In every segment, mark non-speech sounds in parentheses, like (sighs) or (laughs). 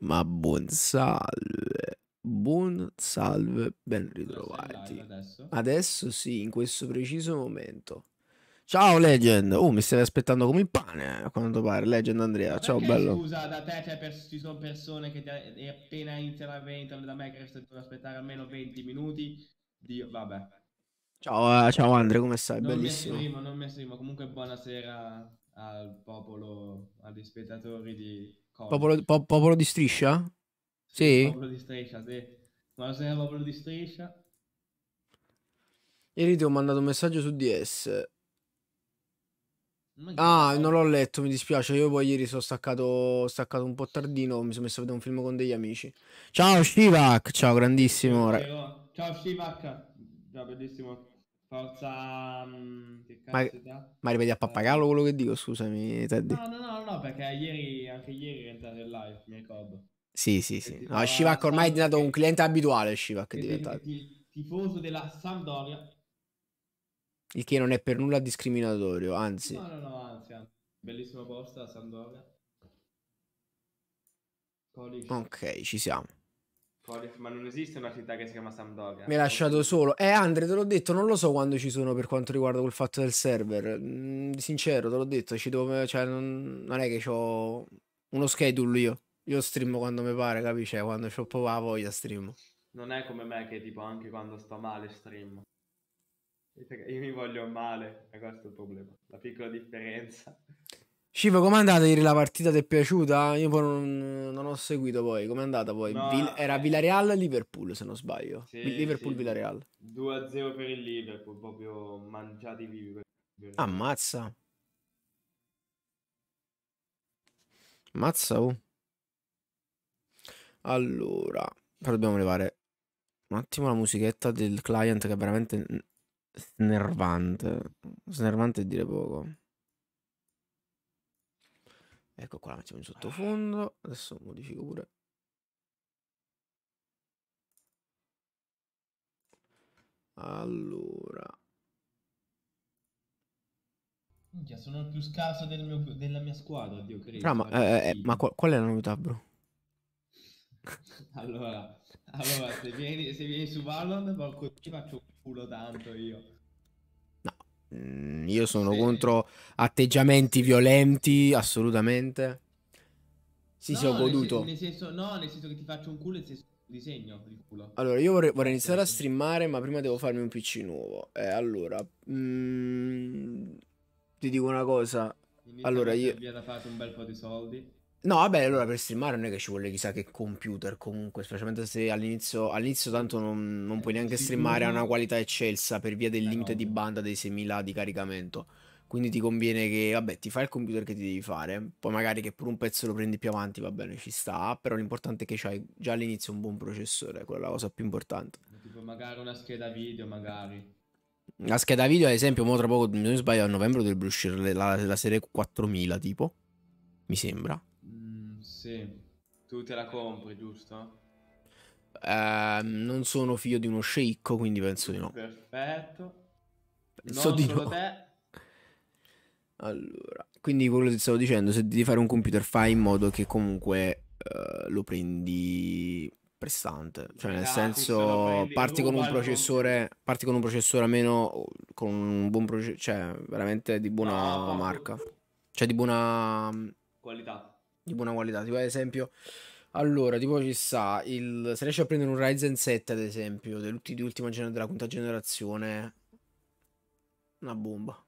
Ma buon salve, buon salve, ben ritrovati. Adesso? sì, in questo preciso momento. Ciao Legend, oh mi stavi aspettando come il pane eh, a quanto pare, Legend Andrea, ciao bello. Scusa, da te cioè, pers- ci sono persone che ti- appena iniziano a da me che resta devono aspettare almeno 20 minuti, Dio, vabbè. Ciao, uh, ciao Andrea, come stai? Non Bellissimo. Mi esprimo, non mi esprimo, comunque buonasera al popolo, agli spettatori di Popolo, po- popolo, di striscia? Sì. Popolo di striscia, sì. Ma se è popolo di striscia. Ieri ti ho mandato un messaggio su DS. Ah, non l'ho letto, mi dispiace. Io poi ieri sono staccato, staccato un po' tardino. Mi sono messo a vedere un film con degli amici. Ciao Shivak, ciao grandissimo. Ciao Shivak, ciao bellissimo. Forza. Mm, che cazzo ma, ma ripeti a eh. pappagallo quello che dico, scusami, Teddy. No, no, no, no, perché ieri, anche ieri è entrato in live, mi ricordo. Sì, sì, sì. No, Shivak ormai è diventato un cliente abituale. Shivak è diventato tifoso della Sampdoria. Il che non è per nulla discriminatorio, anzi. No, no, no, anzi, anzi. Bellissimo posto la Sampdoria. Ok, ci siamo ma non esiste una città che si chiama Sampdoria. Mi hai lasciato solo. Eh, Andre, te l'ho detto, non lo so quando ci sono per quanto riguarda quel fatto del server. Mm, sincero, te l'ho detto, devo, cioè, non, non, è che ho uno schedule io. Io streamo quando mi pare, capisci? Cioè, quando ho proprio la voglia streamo. Non è come me che tipo anche quando sto male streamo. Io mi voglio male, è questo il problema. La piccola differenza. Civo, com'è andata ieri la partita? Ti è piaciuta? Io poi non, non ho seguito poi. Com'è andata poi? No, Vil- era eh. Villarreal Liverpool, se non sbaglio. Sì, Liverpool-Villarreal. 2-0 per il Liverpool, proprio mangiati vivi. Ammazza. Ammazza, oh. Allora, però dobbiamo levare un attimo la musichetta del client che è veramente snervante. Snervante è dire poco. Ecco qua, la mettiamo in sottofondo. Adesso modifico pure. Allora. Minchia, sono il più scarso del mio, della mia squadra, Dio credo. Ah, ma, eh, eh, ma qual, qual, è la novità, bro? allora, allora se, vieni, se, vieni, su Valorant, ti faccio un culo tanto io. Mm, io sono sì. contro atteggiamenti violenti, assolutamente. Sì, no, sì, ho goduto. Nel senso, no, nel senso che ti faccio un culo nel senso disegno il culo. Allora, io vorrei, vorrei, iniziare a streamare, ma prima devo farmi un PC nuovo. Eh, allora, mm, ti dico una cosa. allora, io... Via da un bel po' di soldi. No, vabbè, allora per streamare non è che ci vuole chissà che computer comunque, specialmente se all'inizio, all'inizio tanto non, non puoi eh, neanche streamare a una qualità eccelsa per via del eh, limite di banda dei 6000 di caricamento. Quindi ti conviene che, vabbè, ti fai il computer che ti devi fare, poi magari che per un pezzo lo prendi più avanti, va bene, ci sta, però l'importante è che hai già all'inizio un buon processore, quella è la cosa più importante. Tipo magari una scheda video, magari. La scheda video, ad esempio, mo tra poco, se non sbaglio, a novembre dovrebbe uscire la, la serie 4000, tipo, mi sembra sì. Tu te la compri, giusto? Uh, non sono figlio di uno sceicco, quindi penso di no. Perfetto. Penso non di no. Te. Allora, quindi quello ti stavo dicendo, se devi fare un computer fai in modo che comunque uh, lo prendi prestante, cioè nel Grazie, esatto, senso parti con, parti con un processore, almeno con un buon processore, cioè veramente di buona no, marca, cioè di buona qualità di buona qualità. Tipo, ad esempio, allora, tipo ci sta il. Se riesci a prendere un Ryzen 7, ad esempio, dell'ultima gener- della quinta generazione, una bomba.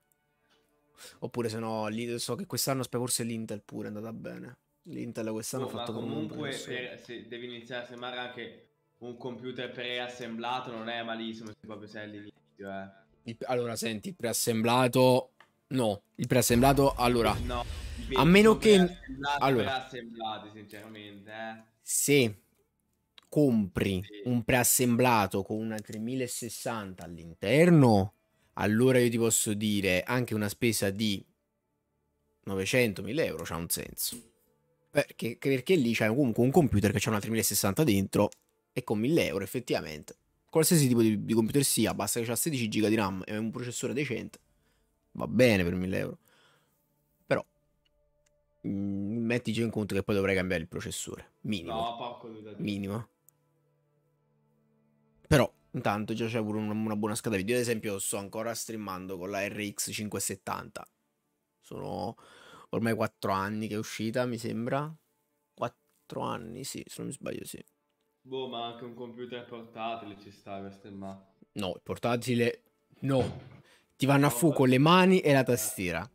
Oppure se no, lì, so che quest'anno forse l'Intel pure è andata bene. L'Intel quest'anno ha oh, fatto comunque per, eh, se devi iniziare a sembrare anche un computer preassemblato non è malissimo se proprio sei all'inizio eh. il, allora senti preassemblato No, il preassemblato allora. No, a meno che allora preassemblato, sinceramente, eh. Se compri sì. un preassemblato con una 3060 all'interno, allora io ti posso dire anche una spesa di 900.000 euro c'ha un senso. Perché, perché lì c'è comunque un computer che c'è una 3060 dentro e con 1000 euro effettivamente, qualsiasi tipo di, di computer sia, basta che c'ha 16 GB di RAM e un processore decente, va bene per 1000 euro. Però mm, mettici in conto che poi dovrei cambiare il processore. Minimo. No, poco, minimo. Però intanto già c'è pure una, una buona scheda video. Io ad esempio sto ancora streamando con la RX 570. Sono ormai 4 anni che è uscita, mi sembra. 4 anni, sì, se non mi sbaglio, sì. Boh, ma anche un computer portatile ci sta, questa è ma. No, il portatile no. Ti vanno a fuoco le mani e la tastiera.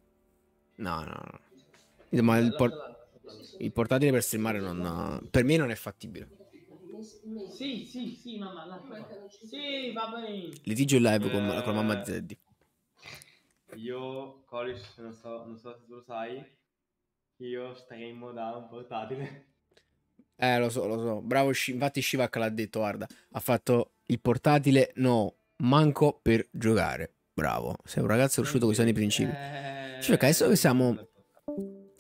No, no, no. Ma il, por- il portatile per streamare non, per me non è fattibile. Sì, sì, sì, mamma. La... Sì, va bene. Litigio in live con, eh... con la mamma Zeddy. Io, Colish, non so, non so se tu lo sai, io streamo da un portatile. Eh, lo so, lo so. Bravo, infatti Shivak l'ha detto, guarda, ha fatto il portatile, no, manco per giocare. Bravo, sei un ragazzo cresciuto con i principi. Eh. Cioè, adesso che siamo...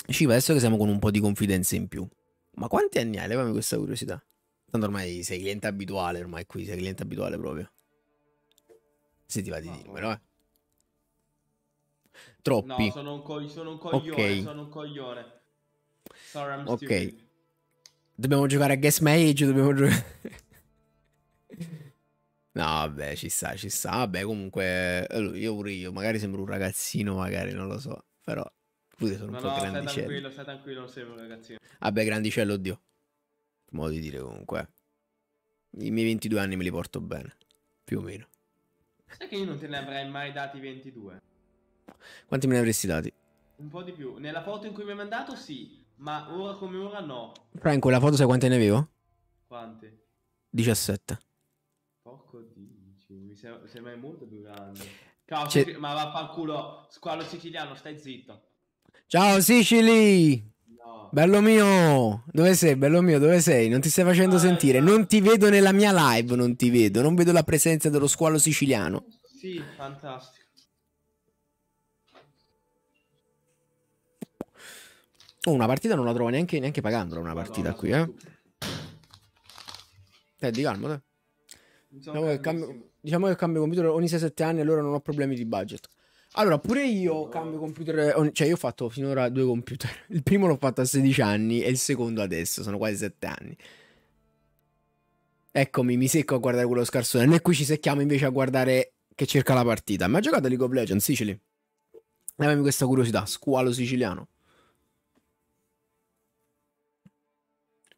Civa, adesso che siamo con un po' di confidenza in più. Ma quanti anni hai? Levami questa curiosità. Tanto ormai sei cliente abituale, ormai qui sei cliente abituale proprio. Se ti va di dirmelo, eh. Troppi. No, sono un, co- sono un coglione, okay. sono un coglione. Sorry, ok. Stupid. Dobbiamo giocare a Guess My Age, dobbiamo giocare... (laughs) No, vabbè, ci sta, ci sta. Vabbè, comunque, io pure io, magari sembro un ragazzino, magari, non lo so, però pure sono no, un po' no, grandicello. Stai tranquillo, stai tranquillo, non sembro un ragazzino. Vabbè, grandicello, oddio. Modo di dire comunque. I miei 22 anni me li porto bene, più o meno. Sai che io non te ne avrei mai dati 22? Quanti me ne avresti dati? Un po' di più. Nella foto in cui mi hai mandato sì, ma ora come ora no. Fra, in quella foto sai quante ne avevo? Quante? 17 mi sembra, molto più grande. Ciao, Sic- ma vaffanculo, squalo siciliano, stai zitto. Ciao Sicili! Bello mio, dove sei? Bello mio, dove sei? Non ti stai facendo ah, sentire. Esatto. Non ti vedo nella mia live, non ti vedo. Non vedo la presenza dello squalo siciliano. Sì, fantastico. Oh, una partita non la trovo neanche, neanche pagandola una partita qui, eh. Te, eh, di calmo, te. Diciamo, diciamo che, cambio, diciamo che cambio computer ogni 6-7 anni e allora non ho problemi di budget. Allora, pure io cambio computer, cioè io ho fatto finora due computer. (laughs) Il primo l'ho fatto a 16 anni e il secondo adesso, sono quasi 7 anni. Eccomi, mi secco a guardare quello scarsone. Noi qui ci secchiamo invece a guardare che cerca la partita. Ma ha giocato League of Legends, Sicily? Avevamo questa curiosità, squalo siciliano.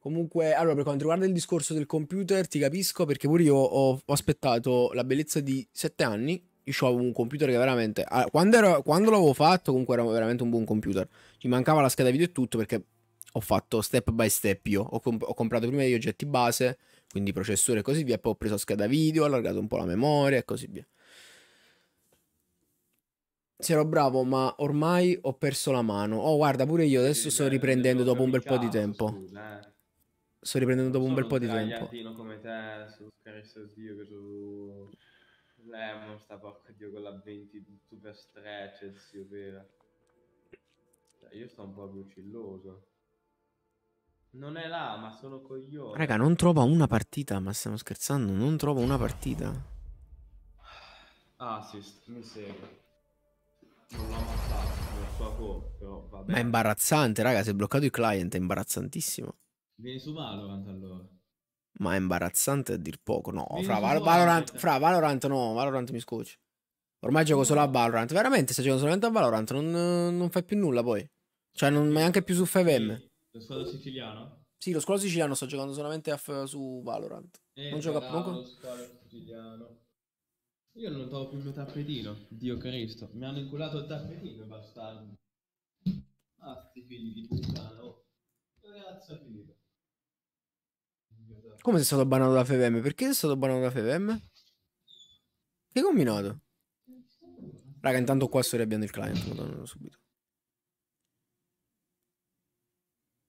Comunque, allora, per quanto riguarda il discorso del computer, ti capisco perché pure io ho, ho aspettato la bellezza di 7 anni. Io avevo un computer che veramente. Ah, quando, ero, quando, l'avevo fatto, comunque era veramente un buon computer. Ci mancava la scheda video e tutto perché ho fatto step by step io. Ho, comp- ho comprato prima gli oggetti base, quindi processore e così via. Poi ho preso scheda video, ho allargato un po' la memoria e così via. Sì, ero bravo, ma ormai ho perso la mano. Oh, guarda, pure io adesso sì, sto riprendendo dopo un bel po' di tempo. Scusa, eh sto riprendendo dopo un bel po' di tempo. Un come te su Cristo Dio che su Lemon sta porco Dio con la 20 super stretch, zio vera. Cioè, io sto un po' più brucilloso. Non è là, ma sono coglione. Raga, non trova una partita, ma stiamo scherzando, non trova una partita. Assist, ah, mi segue. Non l'ho ammazzato, non so come, però vabbè. Ma è imbarazzante, raga, si è bloccato il client, è imbarazzantissimo. Vieni su Valorant allora. Ma è imbarazzante a dir poco. No, fra, Val- Valorant, eh. fra Valorant no, Valorant mi scoccio. Ormai gioco solo a Valorant. Veramente, se gioco solamente a Valorant, non, non fai più nulla poi. Cioè, non neanche più su FVM. Lo squadro siciliano? Sì, lo squadro siciliano sto giocando solamente f- su Valorant. Eh, non gioco a poco. Lo squadro siciliano. Io non trovo più il mio tappetino. Dio Cristo. Mi hanno inculato il tappetino, bastardo. Ah, sti figli di puttana. Oh. Che cazzo è finito? Come sei stato bannato da FVM? Perché sei stato bannato da FVM? Che combinato? Raga, intanto qua sto riavviando il client, madonna, subito.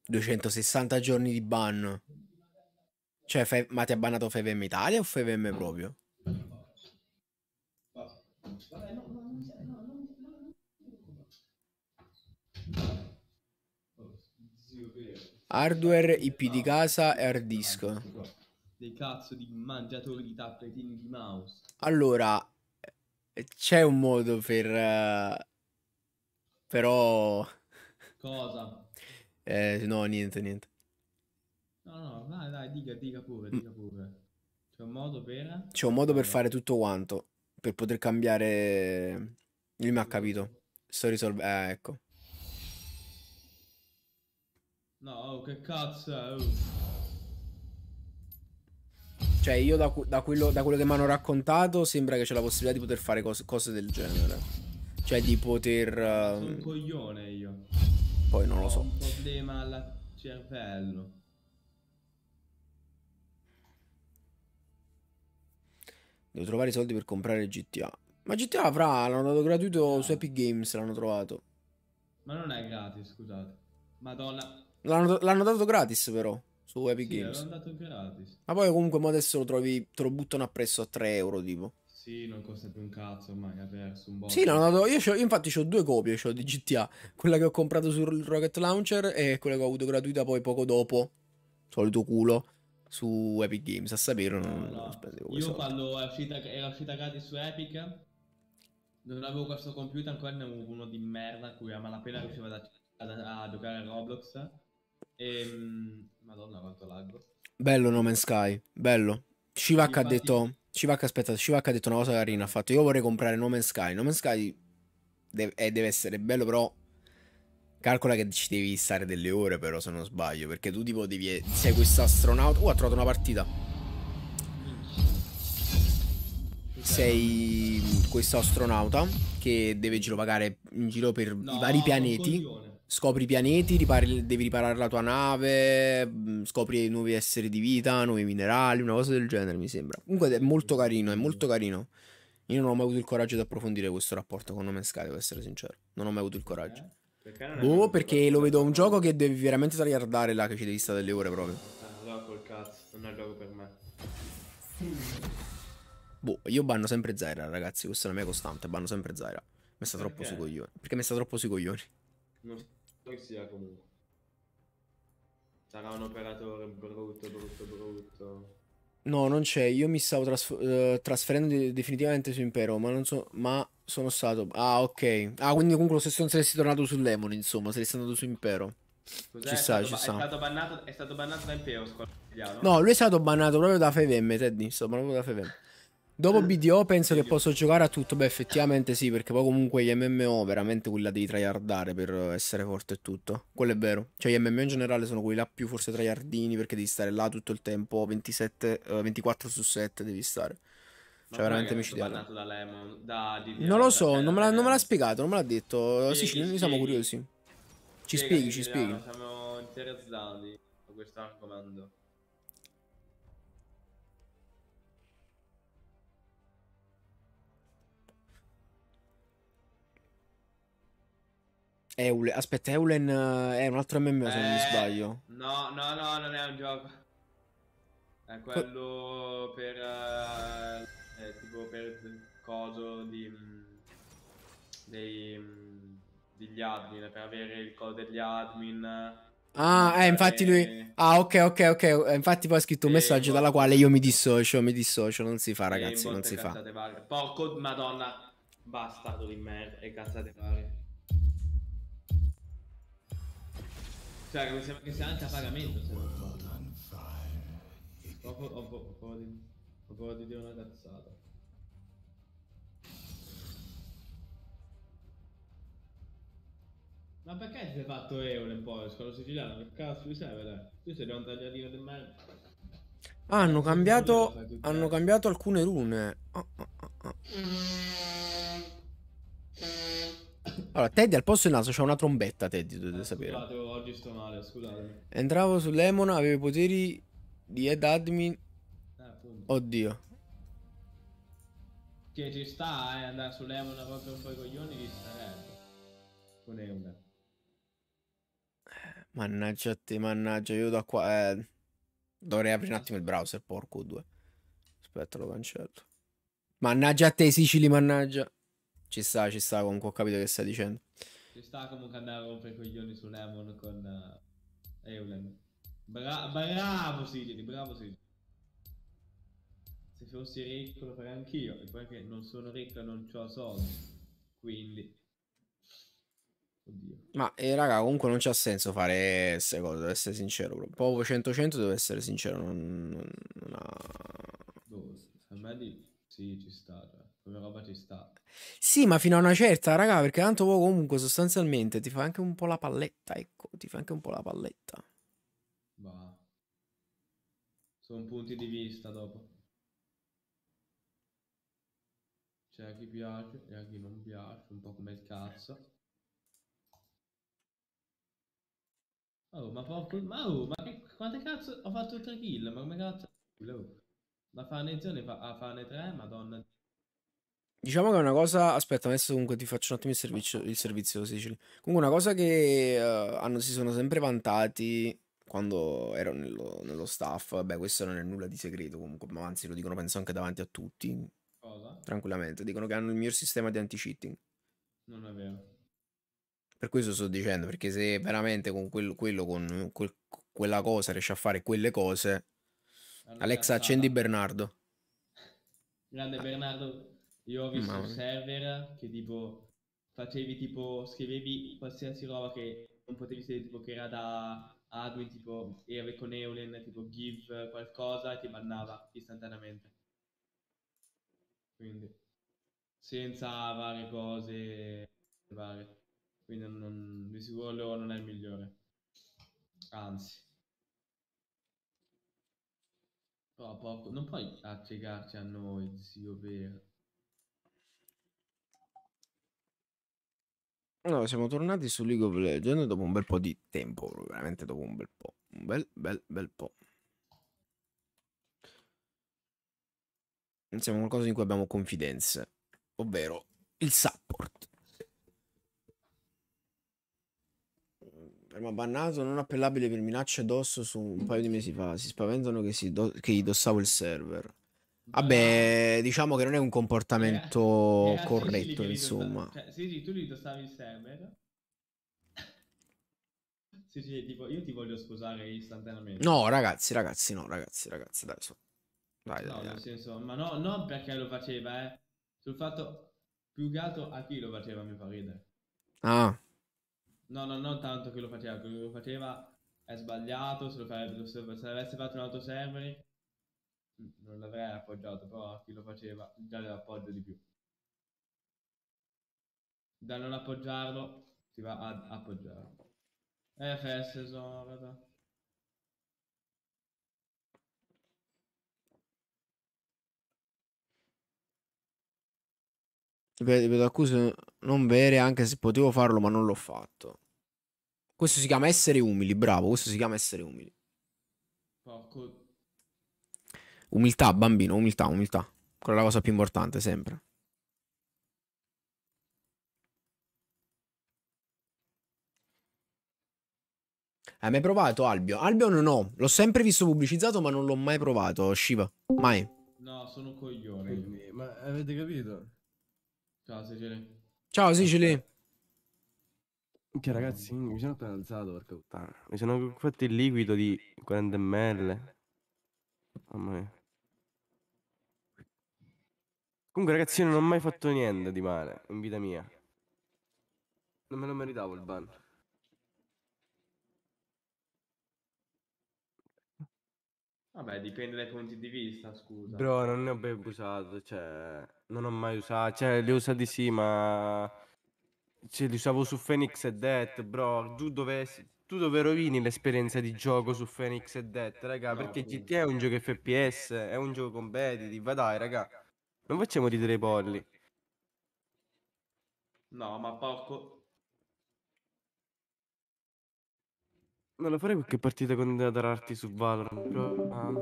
260 giorni di ban. Cioè, fe- ma ti ha bannato FVM Italia o FVM proprio? hardware, IP di casa e hard disk. Dei cazzo di mangiatori di tappetini di mouse. Allora, c'è un modo per... però... Cosa? eh, no, niente, niente. No, no, dai, dai, dica, dica pure, dica pure. C'è un modo per... C'è un modo per fare tutto quanto, per poter cambiare... Lui mi ha capito. Sto risolvendo... Eh, ecco. No, oh, che cazzo è? Oh. Cioè, io da, da, quello, da, quello, che mi hanno raccontato sembra che c'è la possibilità di poter fare cose, cose del genere. Cioè, di poter... Uh... Sono un coglione io. Poi non Ho lo so. un problema al cervello. Devo trovare i soldi per comprare GTA. Ma GTA, avrà, l'hanno dato gratuito ah. su Epic Games, l'hanno trovato. Ma non è gratis, scusate. Madonna. L'hanno, l'hanno dato gratis però su Epic sì, Games. L'hanno dato gratis. Ma poi comunque mo adesso lo trovi, te lo buttano appresso a 3 euro tipo. Sì, non costa più un cazzo ormai, ha perso un po'. Sì, l'hanno dato, io, io infatti ho due copie c'ho di GTA, quella che ho comprato sul Rocket Launcher e quella che ho avuto gratuita poi poco dopo, solito culo, su Epic Games, a sapere non, no, no. non spendevo Io quando è uscita, era uscita gratis su Epic, non avevo questo computer ancora, ne avevo uno di merda a cui a malapena riuscivo ad, a, a giocare a Roblox Ehm, Madonna quanto laggo. Bello No Man's Sky, bello. Shivak ha detto... Shivak, aspetta, Shivak ha detto una cosa carina, ha fatto io vorrei comprare No Man's Sky. No Man's Sky deve, eh, deve essere bello, però calcola che ci devi stare delle ore però se non sbaglio, perché tu tipo devi... Eh, sei questo astronauta... Oh, ha trovato una partita. Sei questo astronauta che deve girovagare in giro per no, i vari pianeti. Coglione. Scopri i pianeti, ripari, devi riparare la tua nave, mm, scopri nuovi esseri di vita, nuovi minerali, una cosa del genere mi sembra. Comunque è molto carino, è molto carino. Io non ho mai avuto il coraggio di approfondire questo rapporto con Nomen Sky, devo essere sincero. Non ho mai avuto il coraggio. Perché boh, perché lo vedo un gioco che devi veramente tagliardare là, che ci devi stare delle ore proprio. Ah, allora col cazzo, non è il gioco per me. Boh, io banno sempre Zyra, ragazzi, questa è la mia costante, banno sempre Zyra. Mi sta troppo sui coglioni. Perché mi sta troppo sui coglioni. Non che sia comunque. Sarà un operatore brutto, brutto, brutto. No, non c'è. Io mi stavo trasf- uh, trasferendo de- definitivamente su Impero, ma non so. Ma sono stato. Ah, ok. Ah, quindi comunque lo stesso non saresti tornato su Lemon, insomma, saresti andato su Impero. Cos'è? Ci sta, ci ba- sta. È stato, bannato, è stato bannato da Impero, scordiamo. No, lui è stato bannato proprio da Fevem, Teddy. Stato proprio da Fevem. Dopo eh, BDO eh, penso che posso giocare a tutto, beh effettivamente sì, perché poi comunque gli MMO veramente quella devi tryhardare per essere forte e tutto, quello è vero, cioè gli MMO in generale sono quelli là più forse tryhardini perché devi stare là tutto il tempo, 27, uh, 24 su 7 devi stare, cioè Ma veramente mi ci Lemon, da DDR, Non lo so, non me, la, non me, l'ha, spiegato, non me l'ha detto, sì, sì noi siamo curiosi, ci spieghi, ci spieghi. Siamo interessati a questo argomento. Eulen. Aspetta, Eulen eh, è un altro MMO eh, se non mi eh, sbaglio. No, no, no, non è un gioco. È quello Co- per... eh, tipo per il coso di... Mm, dei... Mm, degli admin, per avere il coso degli admin... Ah, eh, infatti lui. Ah, ok, ok, ok. Eh, infatti poi ha scritto un messaggio boh. dalla quale io mi dissocio, mi dissocio. Non si fa, ragazzi, non si fa. Varie. Porco madonna, bastardo di merda e cazzate varie. Cioè, mi sembra che sia anche a pagamento. Ho, ho, di, di dire una cazzata. Ma perché ti hai fatto Eulen poi? Scolo siciliano, che cazzo mi serve là? Tu sei un tagliatino del mare. Ah, hanno cambiato, hanno cambiato alcune rune. Oh, oh, oh, allora, Teddy al posto del naso c'è una trombetta, Teddy, dovete ah, sapere. Scusate, oggi sto male, scusate. Entravo su Lemon, avevo i poteri di head admin. Eh, Oddio. Che ci sta, eh, andare su Lemon a rompere un po' i coglioni, ci starebbe. Eh. Con Euna. Eh, mannaggia a te, mannaggia, io da qua... Eh. Dovrei aprire un attimo il browser, porco due. Aspetta, lo cancello. Mannaggia a te, Sicily, mannaggia. Ci sta, ci sta, comunque ho capito che stai dicendo. Ci sta comunque andare a rompere i coglioni su Lemon con uh, Eulen. Bra- bravo Sidney, bravo Sidney. Se fossi ricco lo farei anch'io, e poi che non sono ricco e non ho soldi. Quindi... Oddio. Ma eh, raga, comunque non c'ha senso fare queste cose, devo essere sincero. Proprio 100-100 devo essere sincero, non, non, non ha... Boh, a me di... Sì, ci sta, cioè. Come roba ci sta. Sì, ma fino a una certa, raga, perché tanto poi comunque sostanzialmente ti fa anche un po' la palletta, ecco, ti fa anche un po' la palletta. Bah. Sono punti di vista dopo. C'è a chi piace e a chi non piace, un po' come il cazzo. Oh, ma, proprio, ma, oh, ma che, quante cazzo ho fatto il 3 kill? Ma come cazzo? Oh. La fanezione fa, a farne 3, madonna Diciamo che è una cosa. Aspetta, adesso comunque ti faccio un attimo il servizio, il servizio Sicily. Comunque, una cosa che eh, hanno, si sono sempre vantati quando ero nello, nello, staff. Beh, questo non è nulla di segreto, comunque, ma anzi, lo dicono penso anche davanti a tutti. Cosa? Tranquillamente. Dicono che hanno il miglior sistema di anti-cheating. Non è vero. Per questo sto dicendo, perché se veramente con quello, quello con quel, quella cosa riesci a fare quelle cose. Allora, Alexa, accendi Bernardo. Grande Bernardo. Io ho visto un server che tipo facevi tipo scrivevi qualsiasi roba che non potevi scrivere tipo che era da Adwin tipo era con Eulen tipo give qualcosa e ti bannava istantaneamente. Quindi senza varie cose varie. Quindi non, di sicuro loro non è il migliore. Anzi. Però poco, non puoi accecarci a noi, zio vero. No, siamo tornati su League of Legends dopo un bel po' di tempo, veramente dopo un bel po', un bel bel bel po'. Siamo qualcosa in cui abbiamo confidenze, ovvero il support. Prima bannato, non appellabile per minacce addosso su un paio di mesi fa, si spaventano che, si do- che gli dossavo il server. Vabbè, diciamo che non è un comportamento eh, eh corretto, sì, insomma. Cioè, sì, sì, tu li indossavi il server. sì, sì, tipo, io ti voglio sposare istantaneamente. No, ragazzi, ragazzi, no, ragazzi, ragazzi, dai, so. dai, no, dai, dai. Senso, ma no, non perché lo faceva, eh. Sul fatto, più che altro a chi lo faceva mi fa ridere. Ah. No, no, non tanto che lo faceva, che lo faceva è sbagliato, se, lo farebbe, se avesse fatto un altro server non l'avrei appoggiato, però chi lo faceva già le appoggia di più. Da non appoggiarlo si va ad appoggiare. Eh, FS Sorda. Vedo accuse non vere anche se potevo farlo ma non l'ho fatto. Questo si chiama essere umili, bravo, questo si chiama essere umili. Porco Umiltà, bambino, umiltà, umiltà. Quella è la cosa più importante sempre. Hai mai provato Albio? Albio non ho. L'ho sempre visto pubblicizzato, ma non l'ho mai provato. Shiva, mai. No, sono un coglione. ma avete capito? Ciao, Sicili. Ciao, Sicili. Che ragazzi, mi sono appena alzato, porca puttana. Mi sono fatto il liquido di 40 ml. Mamma mia. Comunque ragazzi io non ho mai fatto niente di male in vita mia. Non me lo meritavo il ban. Vabbè, dipende dai punti di vista, scusa. Bro, non ne ho mai usato, cioè... Non ho mai usato, cioè li ho usati sì, ma... Cioè, li usavo su Phoenix e Death, bro. Tu dove, tu dove rovini l'esperienza di gioco su Phoenix e Death, raga? No, perché GTA è un gioco FPS, è un gioco competitive, dai, raga. Non facciamo ridere i polli. No, ma poco. Non lo farei qualche partita con Dararti su Valorant. Ah.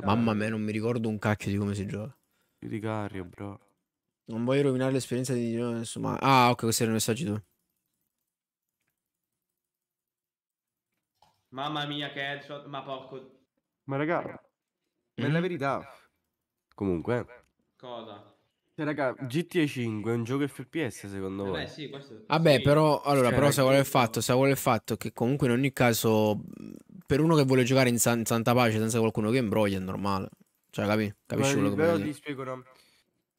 Mamma mia, non mi ricordo un cacchio di come si gioca. Più di Cario, bro. Non voglio rovinare l'esperienza di Dio, insomma. Ah, ok, questi erano i messaggi tu. Mamma mia, che headshot. Ma porco. Ma raga, per la mm? verità. Comunque. Cosa? Cioè, raga, GTA 5 è un gioco FPS secondo me. Eh beh, sì, questo... Vabbè, sì. però, allora, cioè, però sa qual è il fatto? Sa qual è il fatto che comunque in ogni caso, per uno che vuole giocare in san- santa pace senza qualcuno che imbroglia è normale. Cioè, capi? capisci quello che dire? Però ti spiego,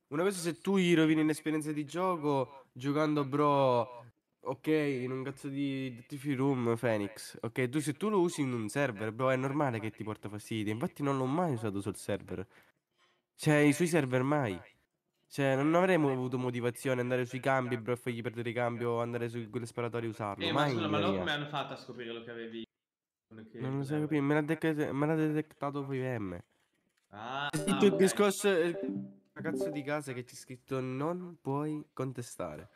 Una cosa se tu gli rovini l'esperienza di gioco giocando, bro, Ok, in un cazzo di Tiffy Room Phoenix. Ok, tu se tu lo usi in un server, bro, è normale che ti porta fastidio. Infatti non l'ho mai usato sul server. Cioè, i suoi server mai. Cioè, non avremmo avuto motivazione andare sui cambi, bro, e fargli perdere cambio o andare su quelle sparatorie e usarlo. Eh, mai ma scusa, ma loro come hanno fatto a scoprire lo che avevi? Perché non lo so capire, me l'ha, de- me l'ha detectato VM. Ah, Ho il discorso... Eh, cazzo di casa che c'è scritto non puoi contestare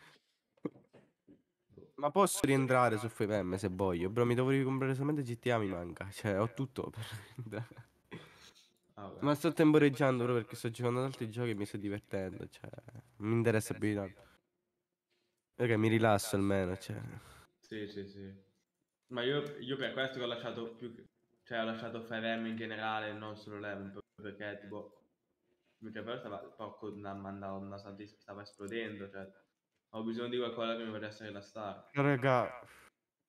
ma posso rientrare su FPM se voglio, però mi devo ricomprare solamente GTA mi manca, cioè ho tutto per rientrare. Ah, ma sto temporeggiando proprio perché sto giocando ad altri giochi e mi sto divertendo, cioè mi interessa più di tanto. Perché mi rilasso almeno, cioè. Sì, sì, sì. Ma io, io per questo che ho lasciato più che... cioè ho lasciato 5 in generale, non solo Lemon, perché tipo il mio cervello stava porco andando, stava esplodendo, cioè ho bisogno di qualcosa che mi potesse star. Raga,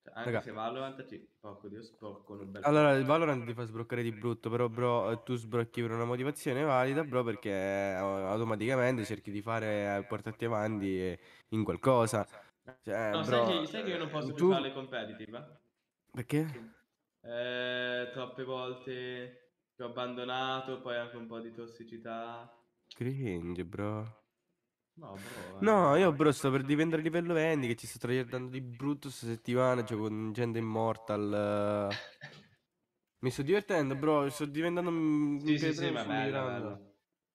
cioè, anche Raga. se Valorant ti cioè, porco Dio sporco un bel Allora, il Valorant ti fa sbroccare di brutto, però bro, eh, tu sbrocchi per una motivazione valida, bro, perché eh, automaticamente cerchi di fare eh, portarti avanti in qualcosa. Cioè, no, bro, sai, che, sai, che, io non posso tu... fare le competitive? Perché? Eh, troppe volte ti ho abbandonato, poi anche un po' di tossicità. Cringe, bro. No, bro, eh, No, io bro sto per diventare livello Andy che ci sto tryhardando di brutto questa settimana, gioco con gente immortal. Eh. Mi sto divertendo, bro, sto diventando un Sì, sì, sì, sto migliorando.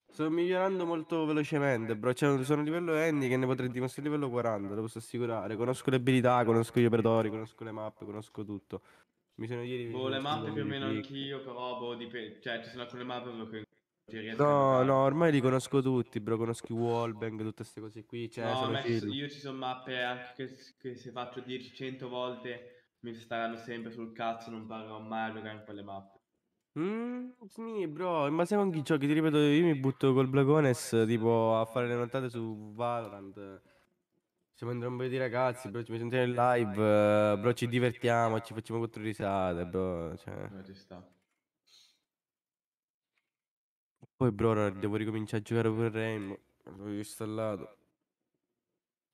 Sto migliorando molto velocemente, bro. Cioè, sono livello Andy che ne potrei dimostrare livello 40, lo posso assicurare. Conosco le abilità, conosco gli operatori, conosco le mappe, conosco tutto. Mi sono ieri Boh, le mappe più o meno anch'io, però boh, dipende. Cioè, ci sono alcune mappe che No, no, ormai li conosco tutti, bro. Conosco i wallbang, tutte queste cose qui. Cioè, no, ma io ci sono mappe anche che, che se faccio 10-100 volte mi staranno sempre sul cazzo. Non parlerò mai a giocare in quelle mappe. Mm, sì, bro, ma sai con chi giochi? Ti ripeto, io mi butto col Blagones tipo a fare le nottate su Valorant. Siamo andati un po' di ragazzi, bro, ci mettiamo in live, bro, ci divertiamo, ci facciamo quattro risate, bro. Cioè. No, ci sta. Poi bro, ora devo ricominciare a giocare pure Rainbow. L'avevo installato.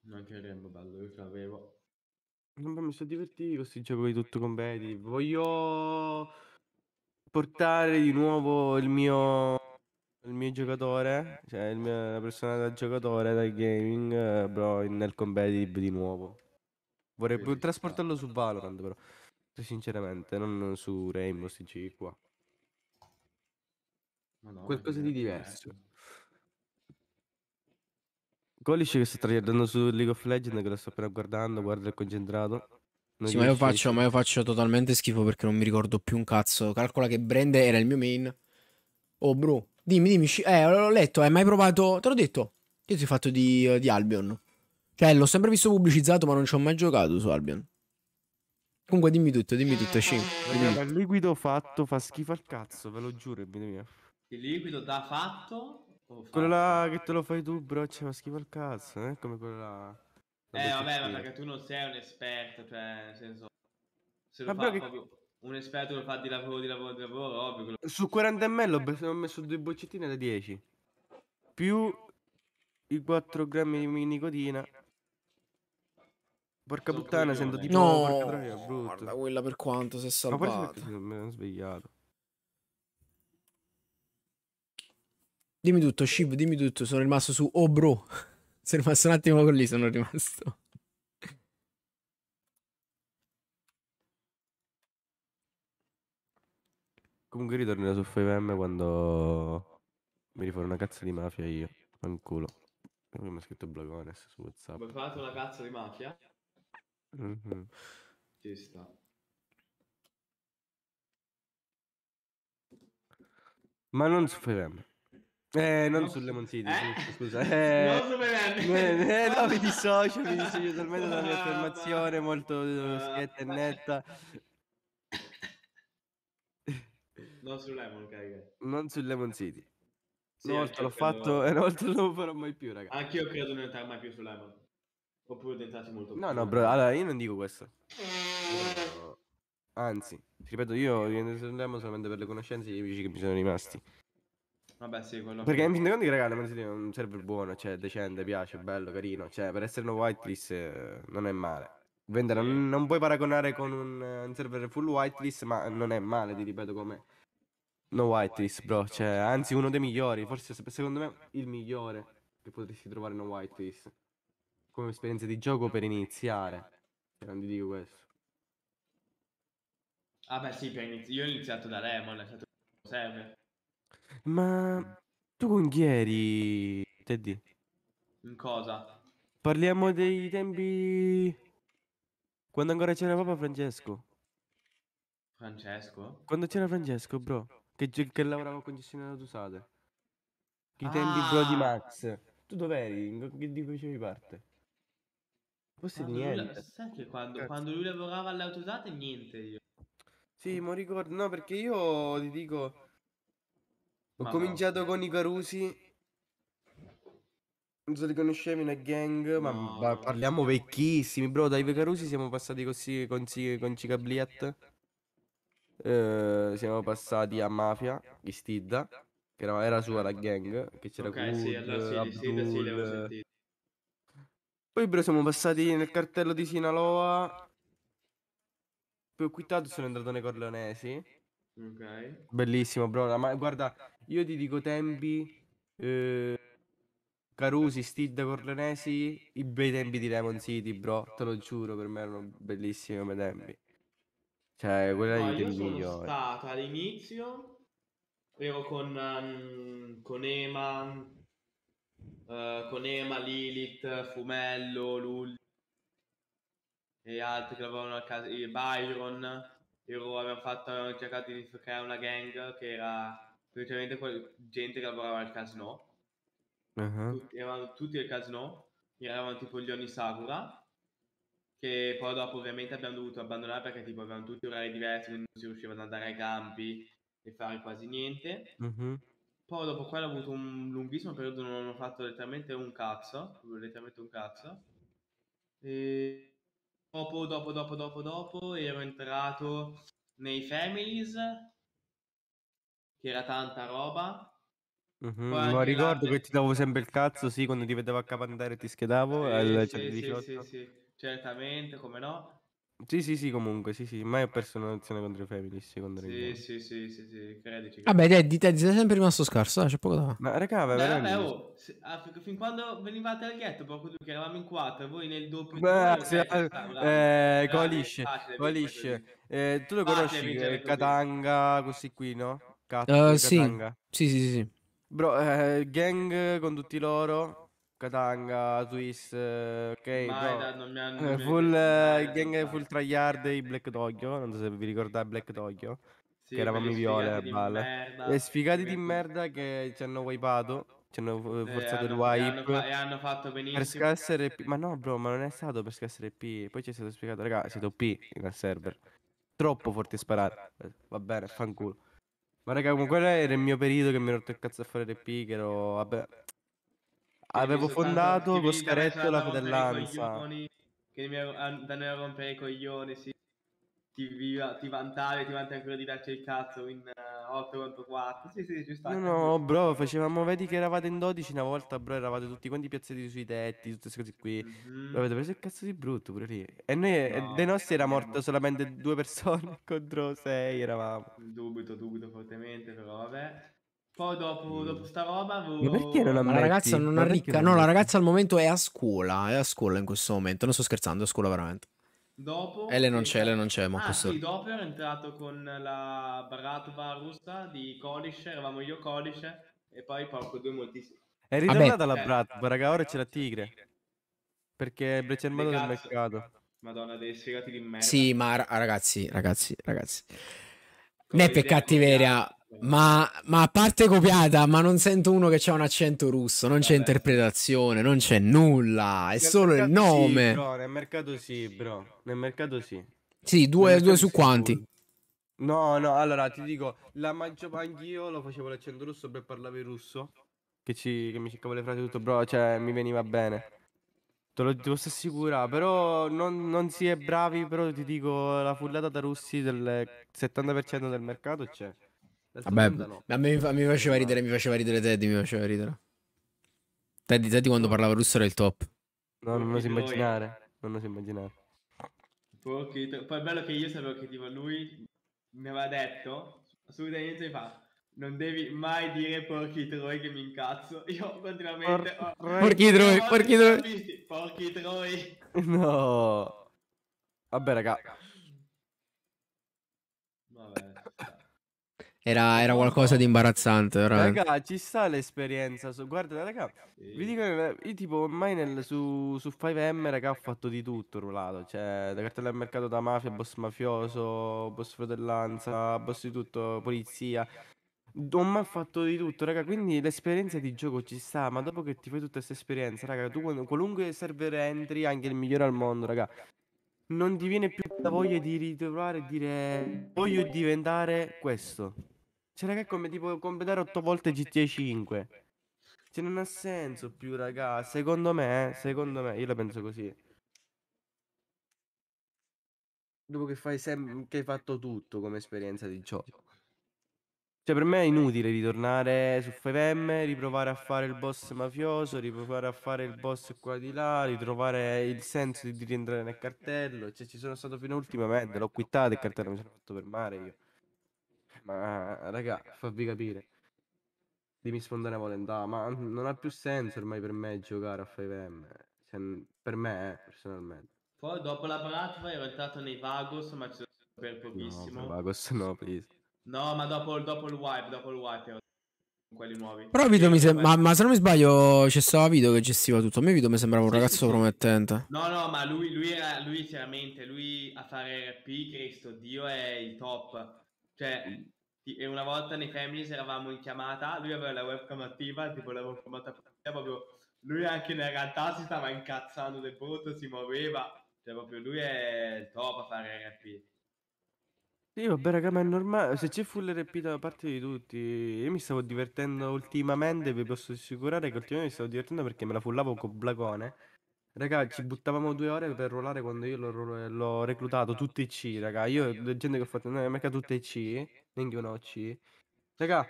Non c'è Rainbow bello, io sapevo. Non mi sono divertito con questi giochi di tutto competitive. Voglio portare di nuovo il mio il mio giocatore, cioè il mio, la persona da giocatore dal gaming, bro, nel competitive di nuovo. Vorrei trasportarlo su Valorant, però. Sinceramente, non su Rainbow Six qua. Madonna, qualcosa di cioè. diverso. Golish che sta tryhardando su League of Legends che lo sto appena guardando, guarda il concentrato. Non sì, ma io, faccio, ma io, faccio, totalmente schifo perché non mi ricordo più un cazzo. Calcola che Brand era il mio main. Oh bro, dimmi, dimmi, eh, l'ho letto, hai mai provato, te l'ho detto. Io ti ho fatto di, di Albion. Cioè, l'ho sempre visto pubblicizzato, ma non ci ho mai giocato su Albion. Comunque dimmi tutto, dimmi eh, tutto, Shin. Il liquido fatto fa schifo al cazzo, ve lo giuro, mia. Il liquido da fatto? fatto? Quello là che te lo fai tu, bro, c'è ma schifo il cazzo, eh? Come quello là. Eh, vabbè, ma perché tu non sei un esperto, cioè, nel senso... Se lo vabbè, fa che... proprio un esperto lo fa di lavoro, di lavoro, di lavoro, ovvio. Quello... Su 40 ml ho messo due boccettine da 10. Più i 4 grammi di nicotina. Porca so puttana, sento di No, porca troia, brutto. guarda quella per quanto si è salvata. Ma poi mi sono svegliato. Dimmi tutto, Shiv, dimmi tutto. Sono rimasto su Oh Bro. Sono (laughs) rimasto un attimo con lì, sono rimasto. Comunque ritornerò su 5 quando mi rifarò una cazza di mafia io. Fanculo. mi ha scritto Blagones su WhatsApp. Vuoi fare una cazza di mafia? Mm-hmm. Ci sta. Ma non su 5 eh, non no. sul Lemon City, eh? scusa. (laughs) Eh, no, Superman. (laughs) Eh, eh, no, mi dissocio, mi dissocio (laughs) talmente dalla mia ah, affermazione molto eh, ah, schietta e netta. Non su Lemon, carica. Non sul Lemon City. Sì, una volta l'ho fatto e una volta non lo farò mai più, raga. Anche io credo di non entrare mai più sul Lemon. Oppure diventarci molto più. No, no, bro, allora io non dico questo. Anzi, ripeto, io rientro sul Lemon solamente per le conoscenze e gli amici che mi sono rimasti. Vabbè, sì, quello. Perché in fin dei conti, raga, è un server buono, cioè decente, piace, bello, carino. Cioè, per essere una whitelist eh, non è male. Vendere, non, non puoi paragonare con un, eh, un, server full whitelist, ma non è male, ti ripeto come. No whitelist, bro. Cioè, anzi, uno dei migliori, forse secondo me il migliore che potresti trovare no whitelist. Come esperienza di gioco per iniziare. Cioè, non ti dico questo. Ah, beh, sì, io ho iniziato da Lemon, è stato server. Ma tu con chi eri, Teddy? In cosa? Parliamo dei tempi... Quando ancora c'era Papa Francesco. Francesco? Quando c'era Francesco, bro. Che, che lavorava con gestione d'usate. I ah. tempi bro di ah. Max. Tu dov'eri? Di cui facevi parte? Forse quando niente. Lui, sai che quando, quando lui lavorava alle auto usate niente io. Sì, ma ricordo, no, perché io ti dico, ho cominciato no. con i Carusi. Non so li conoscevi una gang, ma No, ba- no. parliamo vecchissimi, bro. Dai Carusi siamo passati così con, Si- con Cica Eh, siamo passati a Mafia, Istidda, che era, era sua la certo. gang, che c'era Ok, sì, Good, allora sì, di sì, sì, li avevo sentiti. Poi, bro, siamo passati nel cartello di Sinaloa. Poi ho quittato sono entrato nei Corleonesi. Ok. Bellissimo, bro. la- Ma guarda, io ti dico tempi. Eh, Carusi, Stid, Corleonesi, i bei tempi di Lemon City, bro. Te lo giuro, per me erano bellissimi come tempi. Cioè, quella no, io sono migliori. stato all'inizio, ero con, um, con Ema, uh, con Ema, Lilith, Fumello, Lulli e altri che lavoravano al caso, Byron. Ero, avevamo, fatto, avevamo cercato di creare una gang che era principalmente quel, gente che lavorava al casino. Uh-huh. Tutti, erano tutti al casino, erano tipo gli Oni Sakura, che poi dopo ovviamente abbiamo dovuto abbandonare perché tipo avevano tutti orari diversi, quindi non si riusciva ad andare ai campi e fare quasi niente. Uh-huh. Poi dopo quello ho avuto un lunghissimo periodo non ho fatto letteralmente un cazzo, letteralmente un cazzo. E dopo, dopo, dopo, dopo, dopo ero entrato nei families che era tanta roba. Mm-hmm, ma ricordo che ti davo sempre il cazzo, sì, quando ti vedevo a capandare ti schedavo. Eh, sì, sì, sì, sì, certamente, come no. Sì, sì, sì, comunque, sì, sì, mai ho perso una nazione contro i femminis, secondo sì, me. Sì, sì, sì, sì, credici. Vabbè, dai, di te sei sempre rimasto scarso, eh, c'è poco da fare. Ma raga, vabbè, vabbè, oh, se, ah, fin quando venivate al ghetto, poco tu che eravamo in quattro, voi nel doppio... Beh, se, eh, bravo, eh, coalisce, coalisce. Eh, tu lo conosci, cioè, eh, Katanga, così qui, no? scatto. Uh, eh, sì. sì. sì, sì, sì. Bro, eh, gang con tutti loro. Katanga, Twist, eh, ok. Maeda, no. hanno, eh, full eh, gang full tryhard i Black Tokyo. Non so se vi ricordate Black Tokyo. Sì, che eravamo i viola e balle. E sfigati di merda che ci hanno wipato. Ci hanno forzato il wipe. Hanno, e hanno fatto benissimo. Per scassare P. Ma no, bro, ma non è stato per scassare P. Poi ci è stato spiegato, raga, siete OP nel server. Troppo forti a sparare. Eh, va bene, fanculo. Ma raga, comunque quello era il mio periodo che mi ero rotto il cazzo a fare le che ero... Oh, vabbè. Avevo fondato con Scaretto la fratellanza. Che mi andavano a rompere i coglioni, sì ti, viva, ti vantavi, ti vanti ancora di darci il cazzo in uh, eh, 8 contro 4. Sì, sì, giusto. No, no, bro, facevamo, vedi che eravate in 12 una volta, bro, eravate tutti quanti piazzati sui tetti, tutte queste cose qui. Mm-hmm. Avete preso il cazzo di brutto pure lì. E noi, no, dei nostri era morto solamente due persone (laughs) contro 6 eravamo. Dubito, dubito fortemente, però vabbè. Poi dopo, mm. dopo sta roba avevo... Ma perché non ammetti? La ragazza non è arricca, no, la ragazza al momento è a scuola, è a scuola in questo momento, non sto scherzando, è a scuola veramente. Dopo Ele non c'è, Ele non c'è, ma ah, questo... sì, dopo ero entrato con la Bratva russa di Kolish, eravamo io Kolish e poi porco due moltissimi. È ritornata la eh. Bratva, raga, ora c'è la Tigre. Perché è brecciamato del mercato. Madonna, dei sfigati di merda. Sì, ma ragazzi, ragazzi, ragazzi. Come né per cattiveria, ma, ma, a parte copiata, ma non sento uno che c'ha un accento russo, non c'è interpretazione, non c'è nulla, è nel solo il nome. Sì, bro, nel mercato sì, bro, nel mercato sì. Sì, due, due su quanti? No, no, allora ti dico, la maggior parte anch'io lo facevo l'accento russo per parlare russo, che, ci, che mi cercavo le frasi tutto, bro, cioè mi veniva bene. Te lo ti posso assicurare, però non, non, si è bravi, però ti dico, la fullata da russi del 70% del mercato c'è. Vabbè, no. a me, mi faceva ridere, mi faceva ridere Teddy, mi faceva ridere. Teddy, Teddy quando parlava russo era il top. No, non lo so immaginare, non lo so immaginare. Poi è bello che io sapevo che tipo lui mi aveva detto, assolutamente all'inizio mi fa, non devi mai dire porchi troi che mi incazzo. (laughs) Io continuamente... Por- oh, porchi troi, porchi troi. Porchi troi. No. Vabbè raga. raga. Era, era qualcosa di imbarazzante. Veramente. Raga, ci sta l'esperienza. Su... Guarda, raga, vi dico, eh, io tipo ormai nel, su, su 5M, raga, ho fatto di tutto rulato. Cioè, da cartella al mercato da mafia, boss mafioso, boss fratellanza, boss di tutto, polizia. Non mi ha fatto di tutto, raga. Quindi l'esperienza di gioco ci sta. Ma dopo che ti fai tutta questa esperienza, raga, tu qualunque server entri, anche il migliore al mondo, raga. Non ti viene più la voglia di ritrovare e dire voglio diventare questo. Cioè, raga, è come tipo completare 8 volte GTA 5. Cioè, non ha senso più, raga. Secondo me, eh, secondo me, io la penso così. Dopo che fai sem- che hai fatto tutto come esperienza di gioco. Cioè, per me è inutile ritornare su FFM, riprovare a fare il boss mafioso, riprovare a fare il boss qua di là, ritrovare il senso di, rientrare nel cartello. Cioè, ci sono stato fino all'ultima eh, l'ho quittato il cartello, mi sono fatto fermare io ma raga, fammi capire. Dimmi spontanea ah, ma non ha più senso ormai per me giocare a 5M. Cioè, per me, eh, personalmente. Poi dopo la Bratva ero entrato nei Vagos, ma ci sono per pochissimo. No, Vagos no, please. No, ma dopo, dopo il wipe, dopo il wipe ero quelli nuovi. Però Vito mi sembra. Ma, ma, se non mi sbaglio, c'è stava Vito che gestiva tutto. A me Vito mi sembrava un sì, ragazzo sì, sì. promettente. No, no, ma lui, lui, era, lui chiaramente, lui a fare RP, Cristo, Dio è il top. Cioè, mm e una volta nei Families eravamo in chiamata, lui aveva la webcam attiva, tipo la webcam attiva, proprio lui anche nella realtà si stava incazzando del brutto, si muoveva, cioè proprio lui è il top a fare RP. Sì, vabbè, raga, ma è normale. Se c'è full RP da parte di tutti, io mi stavo divertendo ultimamente. Vi posso assicurare che ultimamente mi stavo divertendo perché me la fullavo con Blacone. Raga, ci buttavamo due ore per rollare quando io l'ho, l'ho reclutato, tutte C, raga. Io, gente che ho fatto nella mercato tutte C neanche una OC. Raga,